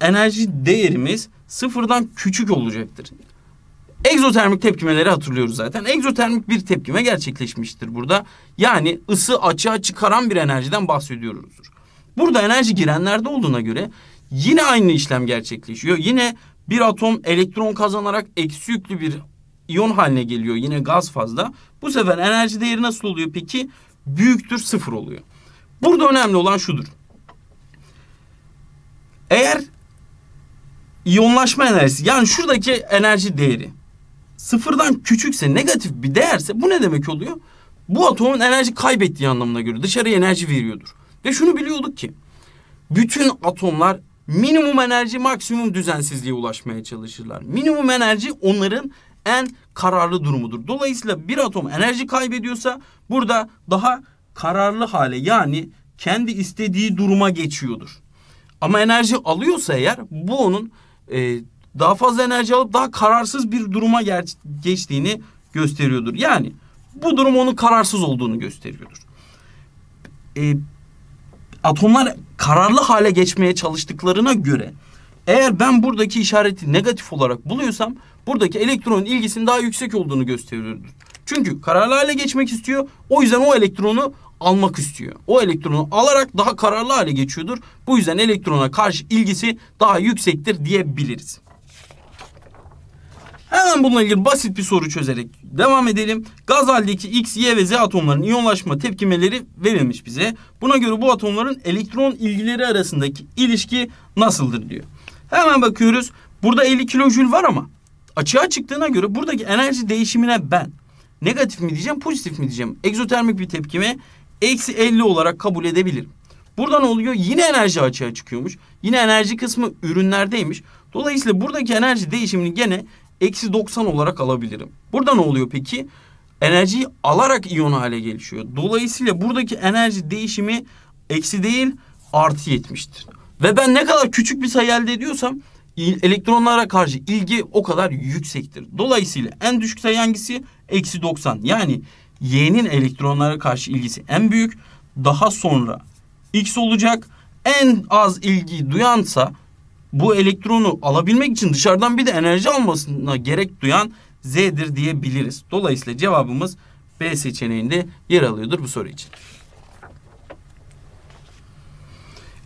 Speaker 1: enerji değerimiz sıfırdan küçük olacaktır. Egzotermik tepkimeleri hatırlıyoruz zaten. Egzotermik bir tepkime gerçekleşmiştir burada. Yani ısı açığa çıkaran bir enerjiden bahsediyoruzdur. Burada enerji girenlerde olduğuna göre yine aynı işlem gerçekleşiyor. Yine bir atom elektron kazanarak eksi yüklü bir iyon haline geliyor yine gaz fazla. Bu sefer enerji değeri nasıl oluyor peki? Büyüktür sıfır oluyor. Burada önemli olan şudur. Eğer iyonlaşma enerjisi yani şuradaki enerji değeri sıfırdan küçükse negatif bir değerse bu ne demek oluyor? Bu atomun enerji kaybettiği anlamına göre dışarıya enerji veriyordur. Ve şunu biliyorduk ki bütün atomlar minimum enerji maksimum düzensizliğe ulaşmaya çalışırlar. Minimum enerji onların en kararlı durumudur. Dolayısıyla bir atom enerji kaybediyorsa burada daha kararlı hale yani kendi istediği duruma geçiyordur. Ama enerji alıyorsa eğer bu onun e, daha fazla enerji alıp daha kararsız bir duruma geçtiğini gösteriyordur. Yani bu durum onun kararsız olduğunu gösteriyordur. E, atomlar kararlı hale geçmeye çalıştıklarına göre eğer ben buradaki işareti negatif olarak buluyorsam buradaki elektronun ilgisinin daha yüksek olduğunu gösteriyordur. Çünkü kararlı hale geçmek istiyor. O yüzden o elektronu almak istiyor. O elektronu alarak daha kararlı hale geçiyordur. Bu yüzden elektrona karşı ilgisi daha yüksektir diyebiliriz. Hemen bununla ilgili basit bir soru çözerek devam edelim. Gaz haldeki X, Y ve Z atomlarının iyonlaşma tepkimeleri verilmiş bize. Buna göre bu atomların elektron ilgileri arasındaki ilişki nasıldır diyor. Hemen bakıyoruz. Burada 50 kilojül var ama açığa çıktığına göre buradaki enerji değişimine ben negatif mi diyeceğim, pozitif mi diyeceğim? Egzotermik bir tepkime eksi 50 olarak kabul edebilirim. Burada ne oluyor? Yine enerji açığa çıkıyormuş. Yine enerji kısmı ürünlerdeymiş. Dolayısıyla buradaki enerji değişimini gene eksi 90 olarak alabilirim. Burada ne oluyor peki? Enerjiyi alarak iyon hale gelişiyor. Dolayısıyla buradaki enerji değişimi eksi değil artı 70'tir. Ve ben ne kadar küçük bir sayı elde ediyorsam elektronlara karşı ilgi o kadar yüksektir. Dolayısıyla en düşük sayı hangisi? Eksi 90. Yani Y'nin elektronlara karşı ilgisi en büyük. Daha sonra X olacak. En az ilgi duyansa bu elektronu alabilmek için dışarıdan bir de enerji almasına gerek duyan Z'dir diyebiliriz. Dolayısıyla cevabımız B seçeneğinde yer alıyordur bu soru için.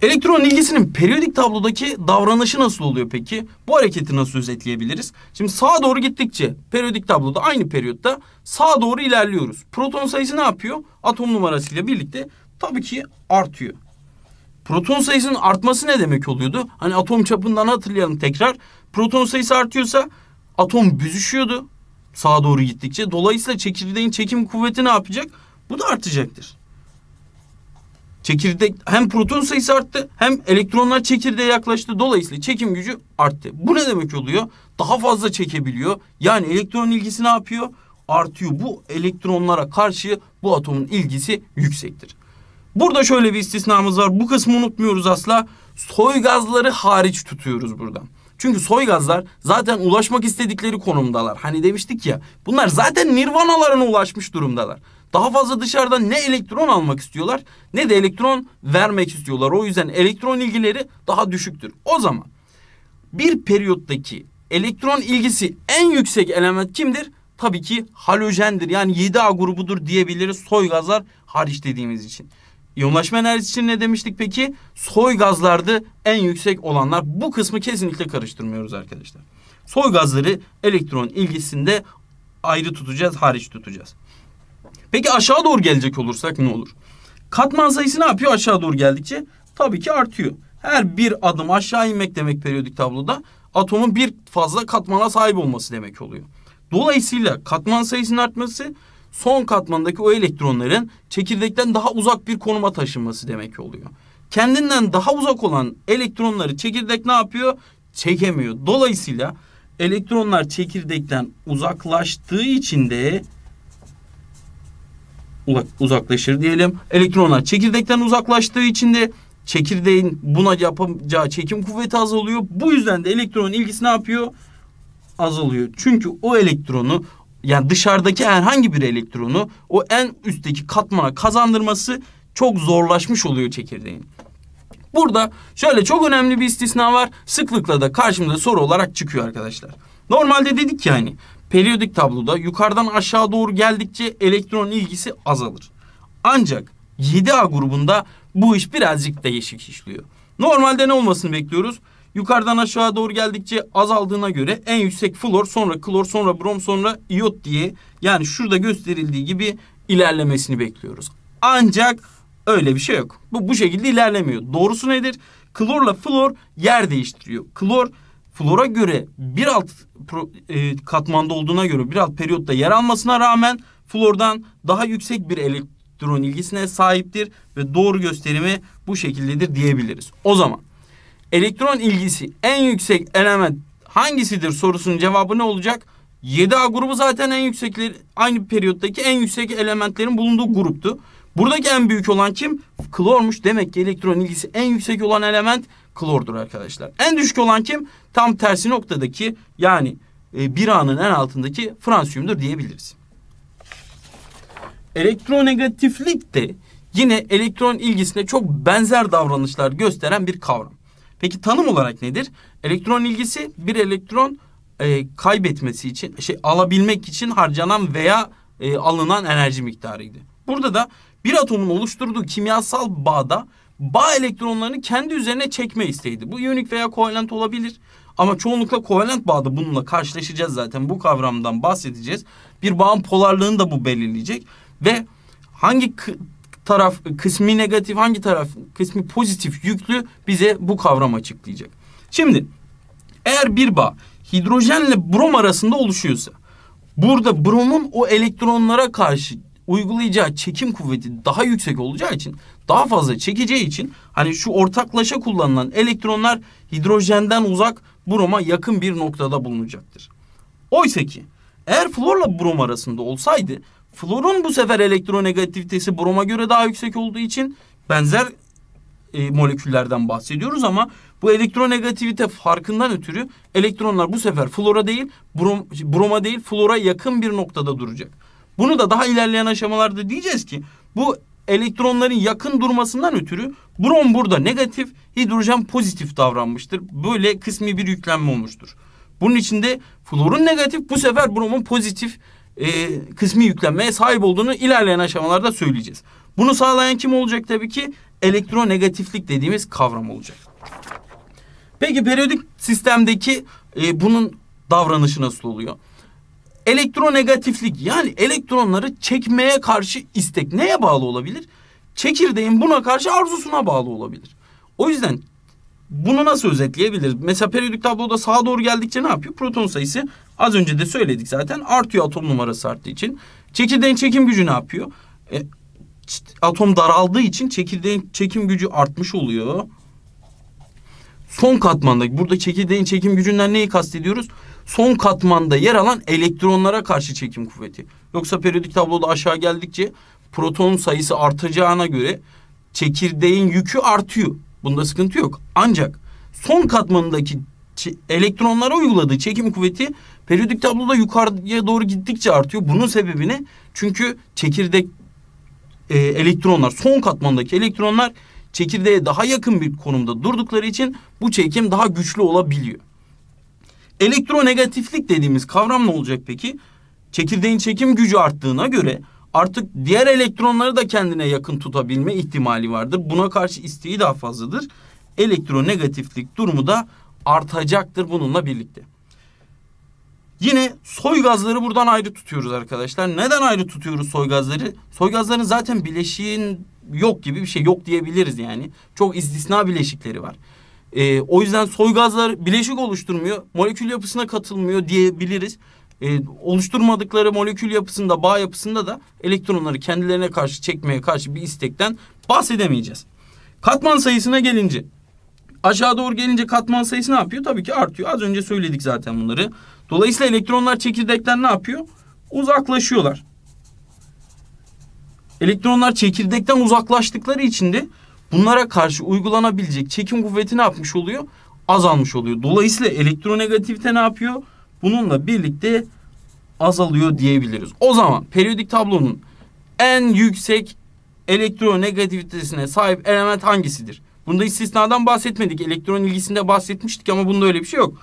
Speaker 1: Elektron ilgisinin periyodik tablodaki davranışı nasıl oluyor peki? Bu hareketi nasıl özetleyebiliriz? Şimdi sağa doğru gittikçe periyodik tabloda aynı periyotta sağa doğru ilerliyoruz. Proton sayısı ne yapıyor? Atom numarasıyla birlikte tabii ki artıyor. Proton sayısının artması ne demek oluyordu? Hani atom çapından hatırlayalım tekrar. Proton sayısı artıyorsa atom büzüşüyordu sağa doğru gittikçe. Dolayısıyla çekirdeğin çekim kuvveti ne yapacak? Bu da artacaktır. Çekirdek hem proton sayısı arttı hem elektronlar çekirdeğe yaklaştı. Dolayısıyla çekim gücü arttı. Bu ne demek oluyor? Daha fazla çekebiliyor. Yani elektron ilgisi ne yapıyor? Artıyor. Bu elektronlara karşı bu atomun ilgisi yüksektir. Burada şöyle bir istisnamız var. Bu kısmı unutmuyoruz asla. Soygazları hariç tutuyoruz buradan. Çünkü soygazlar zaten ulaşmak istedikleri konumdalar. Hani demiştik ya bunlar zaten nirvanalarına ulaşmış durumdalar. Daha fazla dışarıdan ne elektron almak istiyorlar ne de elektron vermek istiyorlar. O yüzden elektron ilgileri daha düşüktür. O zaman bir periyottaki elektron ilgisi en yüksek element kimdir? Tabii ki halojendir. Yani 7A grubudur diyebiliriz Soygazlar hariç dediğimiz için. İyonlaşma enerjisi için ne demiştik peki? Soy gazlardı en yüksek olanlar. Bu kısmı kesinlikle karıştırmıyoruz arkadaşlar. Soy gazları elektron ilgisinde ayrı tutacağız, hariç tutacağız. Peki aşağı doğru gelecek olursak ne olur? Katman sayısı ne yapıyor aşağı doğru geldikçe? Tabii ki artıyor. Her bir adım aşağı inmek demek periyodik tabloda atomun bir fazla katmana sahip olması demek oluyor. Dolayısıyla katman sayısının artması son katmandaki o elektronların çekirdekten daha uzak bir konuma taşınması demek oluyor. Kendinden daha uzak olan elektronları çekirdek ne yapıyor? Çekemiyor. Dolayısıyla elektronlar çekirdekten uzaklaştığı için de uzaklaşır diyelim. Elektronlar çekirdekten uzaklaştığı için de çekirdeğin buna yapacağı çekim kuvveti azalıyor. Bu yüzden de elektronun ilgisi ne yapıyor? Azalıyor. Çünkü o elektronu yani dışarıdaki herhangi bir elektronu o en üstteki katmana kazandırması çok zorlaşmış oluyor çekirdeğin. Burada şöyle çok önemli bir istisna var. Sıklıkla da karşımıza soru olarak çıkıyor arkadaşlar. Normalde dedik yani periyodik tabloda yukarıdan aşağı doğru geldikçe elektron ilgisi azalır. Ancak 7A grubunda bu iş birazcık değişik işliyor. Normalde ne olmasını bekliyoruz? Yukarıdan aşağı doğru geldikçe azaldığına göre en yüksek flor sonra klor sonra brom sonra iot diye yani şurada gösterildiği gibi ilerlemesini bekliyoruz. Ancak öyle bir şey yok. Bu, bu şekilde ilerlemiyor. Doğrusu nedir? Klorla flor yer değiştiriyor. Klor flora göre bir alt e, katmanda olduğuna göre bir alt periyotta yer almasına rağmen flordan daha yüksek bir elektron ilgisine sahiptir ve doğru gösterimi bu şekildedir diyebiliriz. O zaman elektron ilgisi en yüksek element hangisidir sorusunun cevabı ne olacak? 7A grubu zaten en yüksekleri aynı periyottaki en yüksek elementlerin bulunduğu gruptu. Buradaki en büyük olan kim? Klormuş. Demek ki elektron ilgisi en yüksek olan element klordur arkadaşlar. En düşük olan kim? Tam tersi noktadaki yani e, bir anın en altındaki fransiyumdur diyebiliriz. Elektronegatiflik de yine elektron ilgisine çok benzer davranışlar gösteren bir kavram. Peki tanım olarak nedir? Elektron ilgisi bir elektron e, kaybetmesi için, şey alabilmek için harcanan veya e, alınan enerji miktarıydı. Burada da bir atomun oluşturduğu kimyasal bağda bağ elektronlarını kendi üzerine çekme isteğiydi. Bu iyonik veya kovalent olabilir. Ama çoğunlukla kovalent bağda bununla karşılaşacağız zaten. Bu kavramdan bahsedeceğiz. Bir bağın polarlığını da bu belirleyecek. Ve hangi taraf kısmi negatif hangi taraf kısmi pozitif yüklü bize bu kavram açıklayacak. Şimdi eğer bir bağ hidrojenle brom arasında oluşuyorsa burada bromun o elektronlara karşı uygulayacağı çekim kuvveti daha yüksek olacağı için daha fazla çekeceği için hani şu ortaklaşa kullanılan elektronlar hidrojenden uzak broma yakın bir noktada bulunacaktır. Oysa ki eğer florla brom arasında olsaydı Florun bu sefer elektronegativitesi broma göre daha yüksek olduğu için benzer e, moleküllerden bahsediyoruz ama bu elektronegativite farkından ötürü elektronlar bu sefer flora değil, brom, broma değil, flora yakın bir noktada duracak. Bunu da daha ilerleyen aşamalarda diyeceğiz ki bu elektronların yakın durmasından ötürü brom burada negatif, hidrojen pozitif davranmıştır. Böyle kısmi bir yüklenme olmuştur. Bunun içinde florun negatif, bu sefer bromun pozitif e, kısmi yüklenmeye sahip olduğunu ilerleyen aşamalarda söyleyeceğiz. Bunu sağlayan kim olacak tabii ki? Elektronegatiflik dediğimiz kavram olacak. Peki periyodik sistemdeki e, bunun davranışı nasıl oluyor? Elektronegatiflik yani elektronları çekmeye karşı istek neye bağlı olabilir? Çekirdeğin buna karşı arzusuna bağlı olabilir. O yüzden bunu nasıl özetleyebiliriz? Mesela periyodik tabloda sağa doğru geldikçe ne yapıyor? Proton sayısı Az önce de söyledik zaten artıyor atom numarası arttığı için. Çekirdeğin çekim gücü ne yapıyor? E, atom daraldığı için çekirdeğin çekim gücü artmış oluyor. Son katmanda burada çekirdeğin çekim gücünden neyi kastediyoruz? Son katmanda yer alan elektronlara karşı çekim kuvveti. Yoksa periyodik tabloda aşağı geldikçe proton sayısı artacağına göre çekirdeğin yükü artıyor. Bunda sıkıntı yok. Ancak son katmandaki elektronlara uyguladığı çekim kuvveti Periyodik tabloda yukarıya doğru gittikçe artıyor. Bunun sebebini çünkü çekirdek e, elektronlar son katmandaki elektronlar çekirdeğe daha yakın bir konumda durdukları için bu çekim daha güçlü olabiliyor. Elektronegatiflik dediğimiz kavram ne olacak peki? Çekirdeğin çekim gücü arttığına göre artık diğer elektronları da kendine yakın tutabilme ihtimali vardır. Buna karşı isteği daha fazladır. Elektronegatiflik durumu da artacaktır bununla birlikte. Yine soy gazları buradan ayrı tutuyoruz arkadaşlar. Neden ayrı tutuyoruz soy gazları? Soy gazların zaten bileşiğin yok gibi bir şey yok diyebiliriz yani. Çok istisna bileşikleri var. Ee, o yüzden soy gazlar bileşik oluşturmuyor. Molekül yapısına katılmıyor diyebiliriz. Ee, oluşturmadıkları molekül yapısında, bağ yapısında da elektronları kendilerine karşı çekmeye karşı bir istekten bahsedemeyeceğiz. Katman sayısına gelince aşağı doğru gelince katman sayısı ne yapıyor? Tabii ki artıyor. Az önce söyledik zaten bunları. Dolayısıyla elektronlar çekirdekten ne yapıyor? Uzaklaşıyorlar. Elektronlar çekirdekten uzaklaştıkları için de bunlara karşı uygulanabilecek çekim kuvveti ne yapmış oluyor? Azalmış oluyor. Dolayısıyla elektronegativite ne yapıyor? Bununla birlikte azalıyor diyebiliriz. O zaman periyodik tablonun en yüksek elektronegativitesine sahip element hangisidir? Bunda istisnadan bahsetmedik. Elektron ilgisinde bahsetmiştik ama bunda öyle bir şey yok.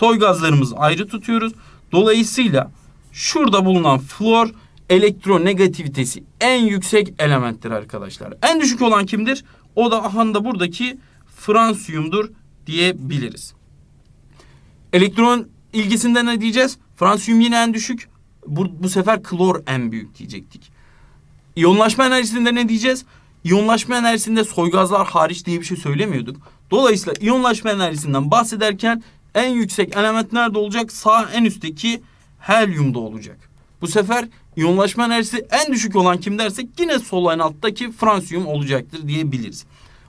Speaker 1: Toy gazlarımızı ayrı tutuyoruz. Dolayısıyla şurada bulunan flor elektronegativitesi en yüksek elementtir arkadaşlar. En düşük olan kimdir? O da ahanda buradaki fransiyumdur diyebiliriz. Elektron ilgisinde ne diyeceğiz? Fransiyum yine en düşük. Bu, bu sefer klor en büyük diyecektik. İyonlaşma enerjisinde ne diyeceğiz? İyonlaşma enerjisinde soygazlar hariç diye bir şey söylemiyorduk. Dolayısıyla iyonlaşma enerjisinden bahsederken en yüksek element nerede olacak? Sağ en üstteki helyumda olacak. Bu sefer iyonlaşma enerjisi en düşük olan kim dersek yine sol en alttaki fransiyum olacaktır diyebiliriz.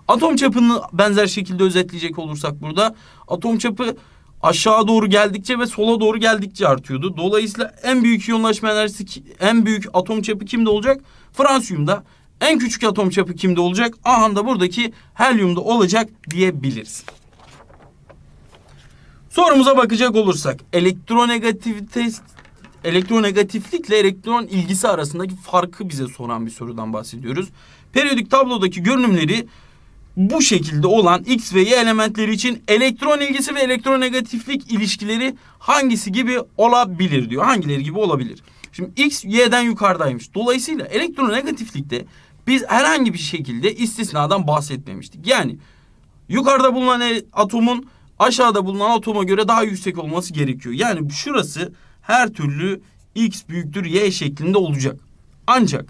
Speaker 1: Atom çapını benzer şekilde özetleyecek olursak burada atom çapı aşağı doğru geldikçe ve sola doğru geldikçe artıyordu. Dolayısıyla en büyük iyonlaşma enerjisi en büyük atom çapı kimde olacak? Fransiyumda. En küçük atom çapı kimde olacak? Aha da buradaki helyumda olacak diyebiliriz. Sorumuza bakacak olursak elektronegativite, elektronegatiflikle elektron ilgisi arasındaki farkı bize soran bir sorudan bahsediyoruz. Periyodik tablodaki görünümleri bu şekilde olan X ve Y elementleri için elektron ilgisi ve elektronegatiflik ilişkileri hangisi gibi olabilir diyor. Hangileri gibi olabilir? Şimdi X Y'den yukarıdaymış. Dolayısıyla elektronegatiflikte biz herhangi bir şekilde istisnadan bahsetmemiştik. Yani yukarıda bulunan e, atomun aşağıda bulunan atoma göre daha yüksek olması gerekiyor. Yani şurası her türlü x büyüktür y şeklinde olacak. Ancak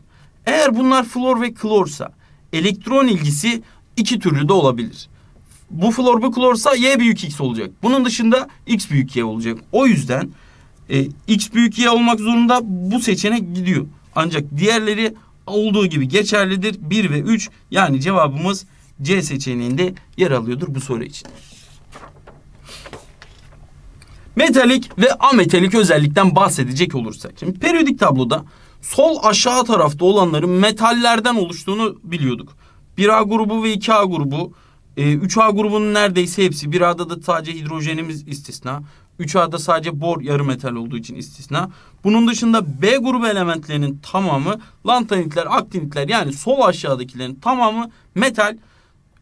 Speaker 1: eğer bunlar flor ve klorsa elektron ilgisi iki türlü de olabilir. Bu flor bu klorsa y büyük x olacak. Bunun dışında x büyük y olacak. O yüzden e, x büyük y olmak zorunda bu seçenek gidiyor. Ancak diğerleri olduğu gibi geçerlidir. 1 ve 3 yani cevabımız C seçeneğinde yer alıyordur bu soru için. Metalik ve ametalik özellikten bahsedecek olursak. Şimdi periyodik tabloda sol aşağı tarafta olanların metallerden oluştuğunu biliyorduk. 1A grubu ve 2A grubu. 3A ee, grubunun neredeyse hepsi. 1A'da da sadece hidrojenimiz istisna. 3A'da sadece bor yarı metal olduğu için istisna. Bunun dışında B grubu elementlerinin tamamı lantanitler, aktinitler yani sol aşağıdakilerin tamamı metal.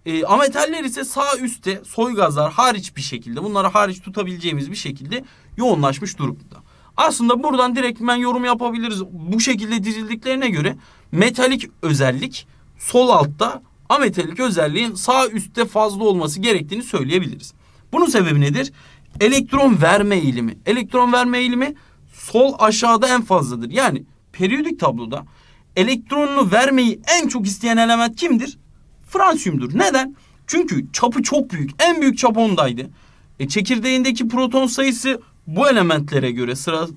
Speaker 1: E, ee, ametaller ise sağ üstte soy gazlar hariç bir şekilde bunları hariç tutabileceğimiz bir şekilde yoğunlaşmış durumda. Aslında buradan direkt direktmen yorum yapabiliriz. Bu şekilde dizildiklerine göre metalik özellik sol altta ametalik özelliğin sağ üstte fazla olması gerektiğini söyleyebiliriz. Bunun sebebi nedir? Elektron verme eğilimi. Elektron verme eğilimi sol aşağıda en fazladır. Yani periyodik tabloda elektronunu vermeyi en çok isteyen element kimdir? Fransiyumdur. Neden? Çünkü çapı çok büyük. En büyük çap ondaydı. E çekirdeğindeki proton sayısı bu elementlere göre sıra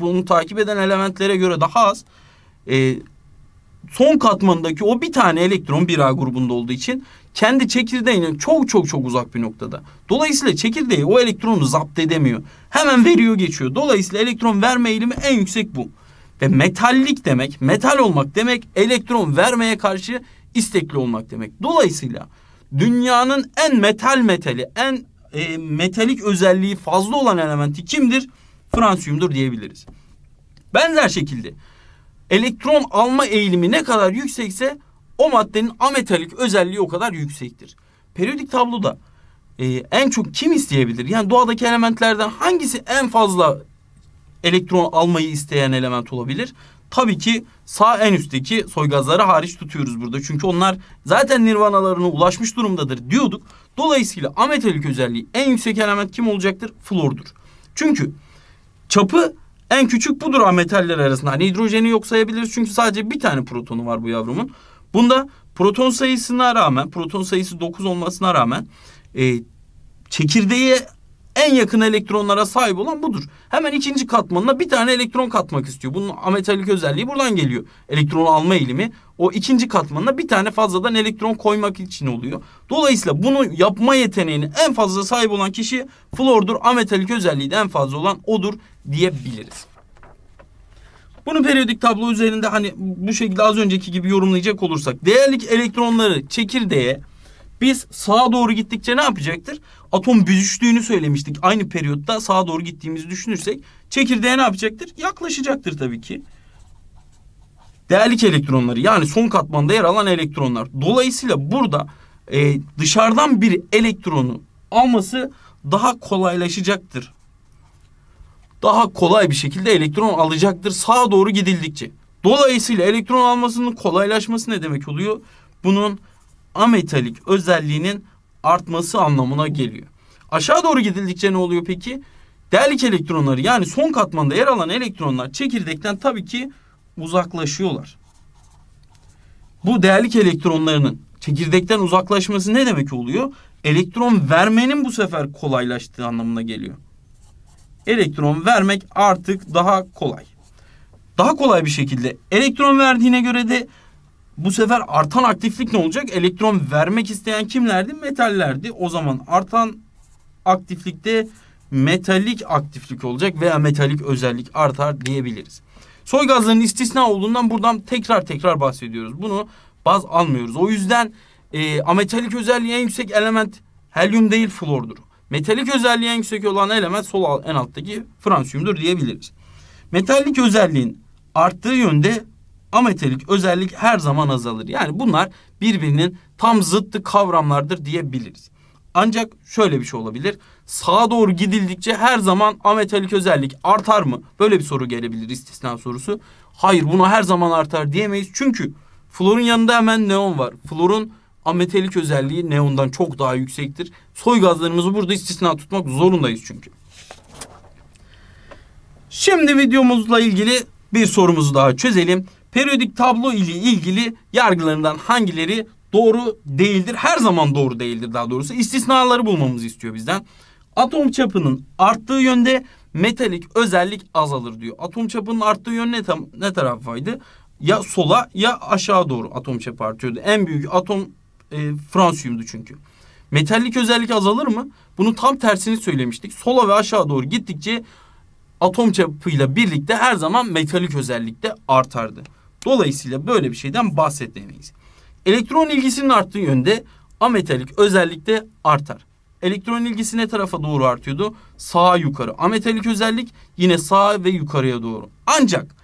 Speaker 1: bunu takip eden elementlere göre daha az. E, son katmandaki o bir tane elektron bir A grubunda olduğu için kendi çekirdeğinin çok çok çok uzak bir noktada. Dolayısıyla çekirdeği o elektronu zapt edemiyor. Hemen veriyor geçiyor. Dolayısıyla elektron verme eğilimi en yüksek bu. Ve metallik demek, metal olmak demek elektron vermeye karşı istekli olmak demek. Dolayısıyla dünyanın en metal metali, en e, metalik özelliği fazla olan elementi kimdir? Fransiyumdur diyebiliriz. Benzer şekilde elektron alma eğilimi ne kadar yüksekse o maddenin ametalik özelliği o kadar yüksektir. Periyodik tabloda e, en çok kim isteyebilir? Yani doğadaki elementlerden hangisi en fazla elektron almayı isteyen element olabilir? Tabii ki sağ en üstteki soygazları hariç tutuyoruz burada. Çünkü onlar zaten nirvanalarına ulaşmış durumdadır diyorduk. Dolayısıyla ametalik özelliği en yüksek element kim olacaktır? Flordur. Çünkü çapı en küçük budur ametaller arasında. Hani hidrojeni yok sayabiliriz çünkü sadece bir tane protonu var bu yavrumun. Bunda proton sayısına rağmen, proton sayısı 9 olmasına rağmen e, çekirdeği en yakın elektronlara sahip olan budur. Hemen ikinci katmanına bir tane elektron katmak istiyor. Bunun ametalik özelliği buradan geliyor. Elektron alma eğilimi o ikinci katmanına bir tane fazladan elektron koymak için oluyor. Dolayısıyla bunu yapma yeteneğini en fazla sahip olan kişi flordur. Ametalik özelliği de en fazla olan odur diyebiliriz. Bunu periyodik tablo üzerinde hani bu şekilde az önceki gibi yorumlayacak olursak değerli elektronları çekirdeğe biz sağa doğru gittikçe ne yapacaktır? atom büzüştüğünü söylemiştik. Aynı periyotta sağa doğru gittiğimizi düşünürsek çekirdeğe ne yapacaktır? Yaklaşacaktır tabii ki. Değerlik elektronları yani son katmanda yer alan elektronlar. Dolayısıyla burada e, dışarıdan bir elektronu alması daha kolaylaşacaktır. Daha kolay bir şekilde elektron alacaktır sağa doğru gidildikçe. Dolayısıyla elektron almasının kolaylaşması ne demek oluyor? Bunun ametalik özelliğinin artması anlamına geliyor. Aşağı doğru gidildikçe ne oluyor peki? Derlik elektronları yani son katmanda yer alan elektronlar çekirdekten tabii ki uzaklaşıyorlar. Bu değerlik elektronlarının çekirdekten uzaklaşması ne demek oluyor? Elektron vermenin bu sefer kolaylaştığı anlamına geliyor. Elektron vermek artık daha kolay. Daha kolay bir şekilde elektron verdiğine göre de bu sefer artan aktiflik ne olacak? Elektron vermek isteyen kimlerdi? Metallerdi. O zaman artan aktiflikte metalik aktiflik olacak veya metalik özellik artar diyebiliriz. Soy gazların istisna olduğundan buradan tekrar tekrar bahsediyoruz. Bunu baz almıyoruz. O yüzden e, ametalik özelliği en yüksek element helyum değil flordur. Metalik özelliği en yüksek olan element sol en alttaki fransiyumdur diyebiliriz. Metalik özelliğin arttığı yönde ametelik özellik her zaman azalır. Yani bunlar birbirinin tam zıttı kavramlardır diyebiliriz. Ancak şöyle bir şey olabilir. Sağa doğru gidildikçe her zaman ametelik özellik artar mı? Böyle bir soru gelebilir istisna sorusu. Hayır buna her zaman artar diyemeyiz. Çünkü florun yanında hemen neon var. Florun ametelik özelliği neondan çok daha yüksektir. Soy gazlarımızı burada istisna tutmak zorundayız çünkü. Şimdi videomuzla ilgili bir sorumuzu daha çözelim. Periyodik tablo ile ilgili yargılarından hangileri doğru değildir? Her zaman doğru değildir daha doğrusu. İstisnaları bulmamızı istiyor bizden. Atom çapının arttığı yönde metalik özellik azalır diyor. Atom çapının arttığı yön ne, tam, ne tarafaydı? Ya sola ya aşağı doğru atom çapı artıyordu. En büyük atom e, Fransiyum'du çünkü. Metallik özellik azalır mı? Bunu tam tersini söylemiştik. Sola ve aşağı doğru gittikçe atom çapıyla birlikte her zaman metalik özellikte artardı. Dolayısıyla böyle bir şeyden bahsedemeyiz. Elektron ilgisinin arttığı yönde ametalik özellik artar. Elektron ilgisi ne tarafa doğru artıyordu? Sağa yukarı. Ametalik özellik yine sağa ve yukarıya doğru. Ancak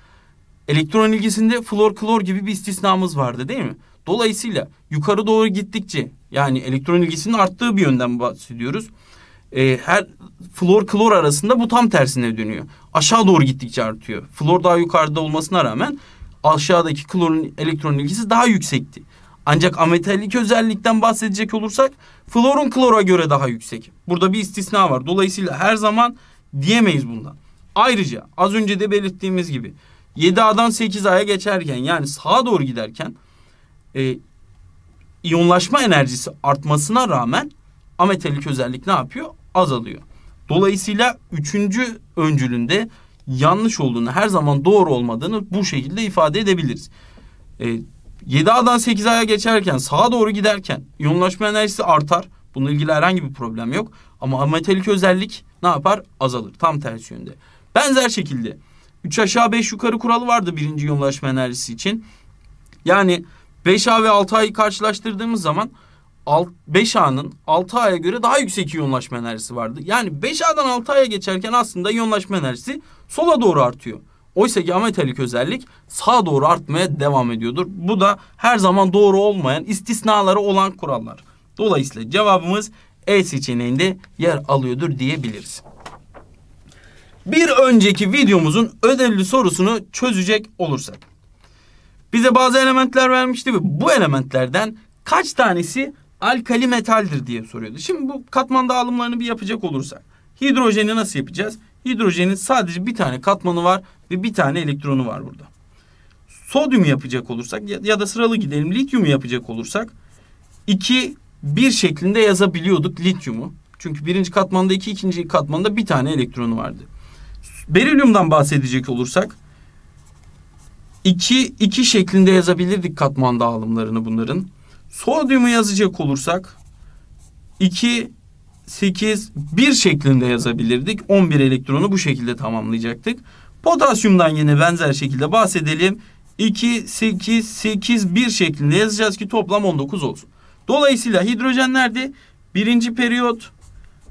Speaker 1: elektron ilgisinde flor klor gibi bir istisnamız vardı değil mi? Dolayısıyla yukarı doğru gittikçe yani elektron ilgisinin arttığı bir yönden bahsediyoruz. Ee, her flor klor arasında bu tam tersine dönüyor. Aşağı doğru gittikçe artıyor. Flor daha yukarıda olmasına rağmen aşağıdaki klorun elektron ilgisi daha yüksekti. Ancak ametallik özellikten bahsedecek olursak florun klora göre daha yüksek. Burada bir istisna var. Dolayısıyla her zaman diyemeyiz bundan. Ayrıca az önce de belirttiğimiz gibi 7A'dan 8A'ya geçerken yani sağa doğru giderken e, iyonlaşma enerjisi artmasına rağmen ametallik özellik ne yapıyor? Azalıyor. Dolayısıyla üçüncü öncülünde yanlış olduğunu, her zaman doğru olmadığını bu şekilde ifade edebiliriz. E, 7 A'dan 8 A'ya geçerken, sağa doğru giderken yoğunlaşma enerjisi artar. Bununla ilgili herhangi bir problem yok. Ama ametalik özellik ne yapar? Azalır. Tam tersi yönde. Benzer şekilde 3 aşağı 5 yukarı kuralı vardı birinci yoğunlaşma enerjisi için. Yani 5A ve 6A'yı karşılaştırdığımız zaman 5A'nın 6A'ya göre daha yüksek yoğunlaşma enerjisi vardı. Yani 5A'dan 6A'ya geçerken aslında yoğunlaşma enerjisi sola doğru artıyor. Oysa ki ametalik özellik sağa doğru artmaya devam ediyordur. Bu da her zaman doğru olmayan istisnaları olan kurallar. Dolayısıyla cevabımız E seçeneğinde yer alıyordur diyebiliriz. Bir önceki videomuzun ödevli sorusunu çözecek olursak. Bize bazı elementler vermişti ve bu elementlerden kaç tanesi alkali metaldir diye soruyordu. Şimdi bu katman dağılımlarını bir yapacak olursak. Hidrojeni nasıl yapacağız? Hidrojenin sadece bir tane katmanı var ve bir tane elektronu var burada. Sodyum yapacak olursak ya da sıralı gidelim lityum yapacak olursak 2 1 şeklinde yazabiliyorduk lityumu. Çünkü birinci katmanda iki, ikinci katmanda bir tane elektronu vardı. Berilyumdan bahsedecek olursak iki iki şeklinde yazabilirdik katman dağılımlarını bunların. Sodyumu yazacak olursak 2, 8, 1 şeklinde yazabilirdik. 11 elektronu bu şekilde tamamlayacaktık. Potasyumdan yine benzer şekilde bahsedelim. 2, 8, 8, 1 şeklinde yazacağız ki toplam 19 olsun. Dolayısıyla hidrojen nerede? Birinci periyot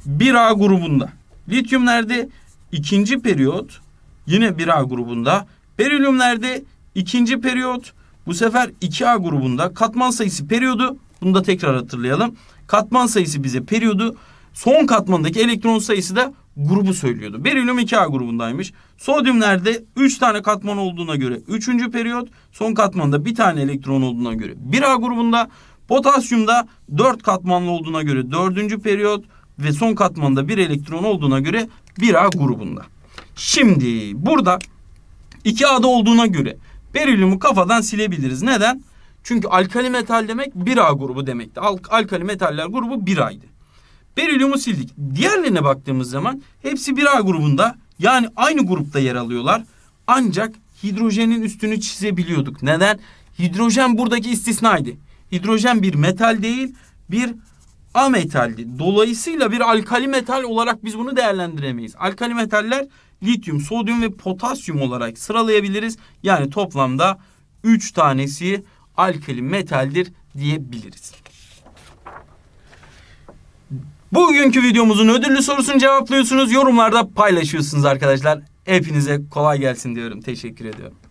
Speaker 1: 1A grubunda. Lityum nerede? İkinci periyot yine 1A grubunda. Berilyum nerede? İkinci periyot bu sefer 2A grubunda katman sayısı periyodu. Bunu da tekrar hatırlayalım. Katman sayısı bize periyodu. Son katmandaki elektron sayısı da grubu söylüyordu. Berilyum 2A grubundaymış. Sodyum nerede? 3 tane katman olduğuna göre 3. periyot. Son katmanda bir tane elektron olduğuna göre 1A grubunda. Potasyumda 4 katmanlı olduğuna göre 4. periyot ve son katmanda bir elektron olduğuna göre 1A grubunda. Şimdi burada 2A'da olduğuna göre Berilyumu kafadan silebiliriz. Neden? Çünkü alkali metal demek bir A grubu demekti. Al alkali metaller grubu bir A'ydı. Berilyumu sildik. Diğerlerine baktığımız zaman hepsi bir A grubunda yani aynı grupta yer alıyorlar. Ancak hidrojenin üstünü çizebiliyorduk. Neden? Hidrojen buradaki istisnaydı. Hidrojen bir metal değil, bir ametaldi. Dolayısıyla bir alkali metal olarak biz bunu değerlendiremeyiz. Alkali metaller lityum, sodyum ve potasyum olarak sıralayabiliriz. Yani toplamda 3 tanesi alkali metaldir diyebiliriz. Bugünkü videomuzun ödüllü sorusunu cevaplıyorsunuz. Yorumlarda paylaşıyorsunuz arkadaşlar. Hepinize kolay gelsin diyorum. Teşekkür ediyorum.